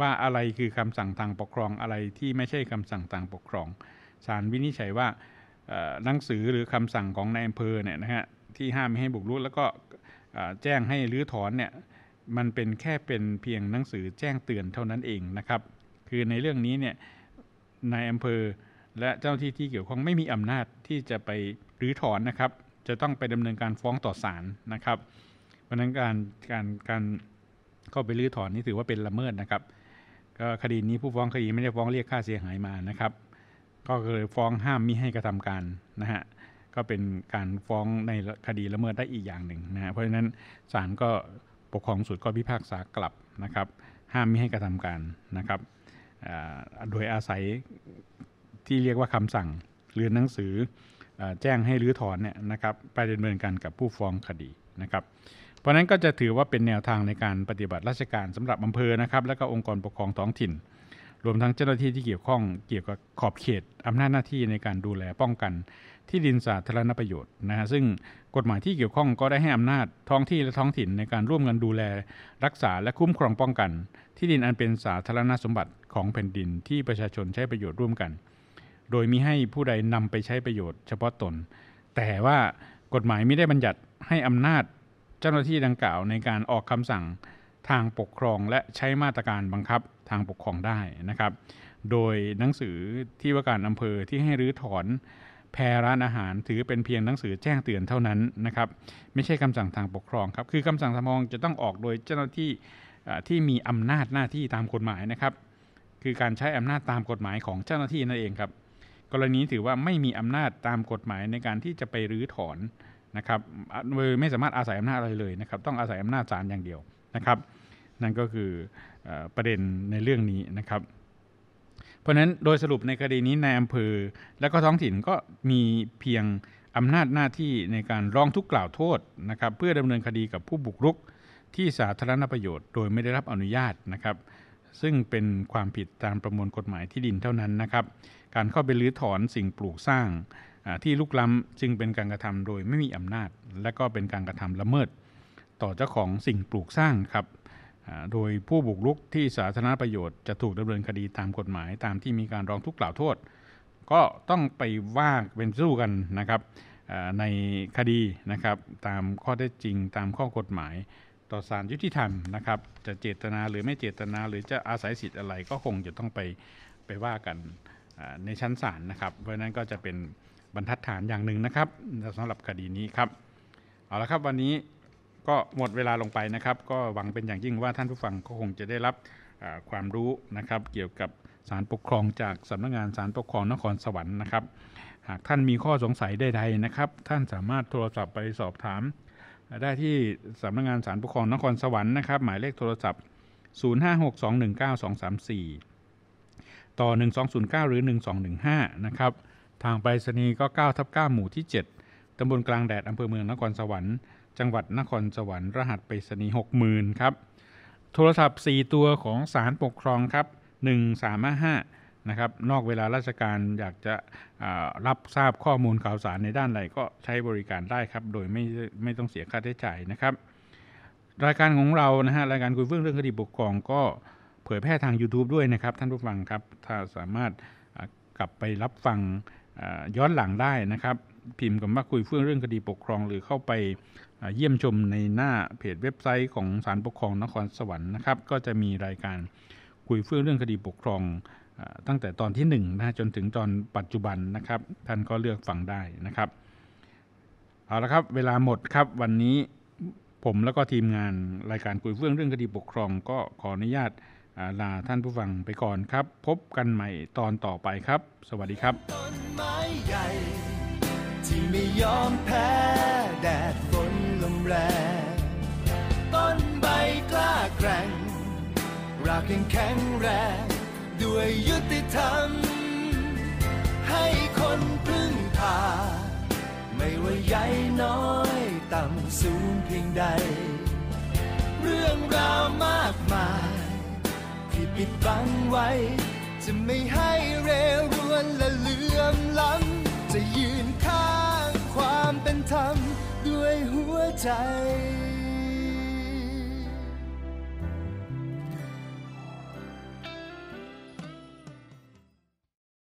ว่าอะไรคือคำสั่งทางปกครองอะไรที่ไม่ใช่คำสั่งทางปกครอง ศาลวินิจฉัยว่าหนังสือหรือคำสั่งของนายอำเภอเนี่ยนะฮะที่ห้ามไม่ให้บุกรุกแล้วก็แจ้งให้รื้อถอนเนี่ยมันเป็นแค่เป็นเพียงหนังสือแจ้งเตือนเท่านั้นเองนะครับคือในเรื่องนี้เนี่ยนายอำเภอและเจ้าที่ที่เกี่ยวข้องไม่มีอำนาจที่จะไปรื้อถอนนะครับ จะต้องไปดำเนินการฟ้องต่อศาลนะครับ เพราะนั้นการการการเข้าไปรื้อถอนนี่ถือว่าเป็นละเมิดนะครับก็คดีนี้ผู้ฟ้องคดีไม่ได้ฟ้องเรียกค่าเสียหายมานะครับ ก็คือฟ้องห้ามมิให้กระทำการนะฮะก็เป็นการฟ้องในคดีละเมิดได้อีกอย่างหนึ่งนะเพราะฉะนั้นศาลก็ปกครองสุดก็พิพากษากลับนะครับ ห้ามมิให้กระทำการนะครับโดยอาศัยที่เรียกว่าคำสั่งหรือหนังสือแจ้งให้รื้อถอนเนี่ยนะครับ ไปดำเนินการกับผู้ฟ้องคดีนะครับเพราะนั้นก็จะถือว่าเป็นแนวทางในการปฏิบัติราชการสำหรับอำเภอนะครับและก็องค์กรปกครองท้องถิ่น รวมทั้งเจ้าหน้าที่ที่เกี่ยวข้องเกี่ยวกับขอบเขตอำนาจหน้าที่ในการดูแลป้องกัน ที่ดินสาธารณประโยชน์นะฮะซึ่งกฎหมายที่เกี่ยวข้องก็ได้ให้อำนาจท้องที่และท้องถิ่นในการร่วมกันดูแล รักษาและคุ้มครองป้องกัน ที่ดินอันเป็นสาธารณสมบัติของแผ่นดินที่ประชาชนใช้ประโยชน์ร่วมกัน โดยมิให้ผู้ใดนำไปใช้ประโยชน์เฉพาะตน แต่ว่ากฎหมายไม่ได้บัญญัติให้อำนาจเจ้าหน้าที่ดังกล่าวในการออกคำสั่งทางปกครองและใช้มาตรการบังคับทางปกครองได้นะครับ โดยหนังสือที่ว่าการอำเภอที่ให้รื้อถอน แพรร้านอาหาร ถือเป็นเพียงหนังสือแจ้งเตือนเท่านั้นนะครับ ไม่ใช่คำสั่งทางปกครองครับคือคำสั่งทางปกครองจะต้องออกโดยเจ้าหน้าที่ที่มีอำนาจหน้าที่ตามกฎหมายนะครับ คือการใช้อำนาจตามกฎหมายของเจ้าหน้าที่นั่นเองครับ กรณีถือว่าไม่มีอำนาจตามกฎหมายในการที่จะไปรื้อถอนนะครับโดยไม่สามารถอาศัยอำนาจอะไรเลยนะครับต้องอาศัยอำนาจศาลอย่างเดียวนะครับ นั่นก็คือประเด็นในเรื่องนี้นะครับ เพราะฉะนั้นโดยสรุปในคดีนี้ในอำเภอ และก็ท้องถิ่นก็มีเพียงอำนาจหน้าที่ในการร้องทุกกล่าวโทษนะครับเพื่อดำเนินคดีกับผู้บุกรุกที่สาธารณประโยชน์โดยไม่ได้รับอนุญาตนะครับ ซึ่งเป็นความผิดตามประมวลกฎหมายที่ดินเท่านั้นนะครับการเข้าไปรื้อถอนสิ่งปลูกสร้างที่ลุกล้ำจึงเป็นการกระทำโดยไม่มีอำนาจ และก็เป็นการกระทำละเมิด ต่อเจ้าของสิ่งปลูกสร้างครับโดยผู้บุกรุกที่สาธารณประโยชน์จะถูกดำเนินคดีตามกฎหมาย ตามที่มีการร้องทุกขกล่าวโทษ ก็ต้องไปว่าเป็นสู้กันนะครับในคดีนะครับ ตามข้อเท็จจริงตามข้อกฎหมายต่อศาลยุติธรรมนะครับจะเจตนาหรือไม่เจตนาหรือจะอาศัยสิทธิ์อะไรก็คงจะต้องไปไปว่ากันในชั้นศาลนะครับเพราะนั้นก็จะเป็นบรรทัดฐานอย่างหนึ่งนะครับสำหรับคดีนี้ครับเอาละครับวันนี้ก็หมดเวลาลงไปนะครับ ก็หวังเป็นอย่างยิ่งว่าท่านผู้ฟังก็คงจะได้รับความรู้นะครับ เกี่ยวกับสารปกครองจากสำนักงานสารปกครองนครสวรรค์นะครับ หากท่านมีข้อสงสัยใดๆนะครับ ท่านสามารถโทรศัพท์ไปสอบถาม ได้ที่สำนักงงานสารปกครองนครสวรรค์นะครับหมายเลขโทรศัพท์ 0 5 6 2 1 9 2 3 4ต่อ1209หรือ1215นะครับทางไปรษณีย์ก็9ทับ9หมู่ที่ 7ตำบลกลางแดด อำเภอเมืองนครสวรรค์ จังหวัดนครสวรรค์รหัส ไปรษณีย์60,000 ครับ โทรศัพท์ 4 ตัวของศาลปกครองครับ1355นะครับนอกเวลาราชการอยากจะรับทราบข้อมูลข่าวสารในด้านใดก็ใช้บริการได้ครับ โดยไม่ไม่ต้องเสียค่าใช้จ่ายนะครับ รายการของเรานะฮะ รายการคุยเรื่องเรื่องคดีปกครองก็เผยแพร่ทาง YouTube ด้วยนะครับ ท่านผู้ฟังครับถ้าสามารถกลับไปรับฟังย้อนหลังได้นะครับ พิมพ์กับมาคุยเฟื่องเรื่องคดีปกครอง หรือเข้าไปเยี่ยมชมในหน้าเพจเว็บไซต์ของศาลปกครองนครสวรรค์นะครับ ก็จะมีรายการคุยเฟื่องเรื่องคดีปกครองตั้งแต่ตอนที่1นนะจนถึงตอนปัจจุบันนะครับ ท่านก็เลือกฟังได้นะครับเอาละครับ เวลาหมดครับวันนี้ผมแล้วก็ทีมงานรายการคุยเฟื่องเรื่องคดีปกครอง ก็ขออนุญาตลาท่านผู้ฟังไปก่อนครับ พบกันใหม่ตอนต่อไปครับ สวัสดีครับต้นไม้ใหญ่ ที่ไม่ยอมแพ้แดดฝนลมแรงต้นใบกล้าแกร่งรากแข็งแข็งแรงด้วยยุติธรรม ให้คนพึ่งพา ไม่ว่าใหญ่น้อย ต่ำสูงเพียงใด เรื่องราวมากมายปิดบังไว้ จะไม่ให้เรรวนและเลื่อมล้ำจะยืนข้างความเป็นธรรมด้วยหัวใจ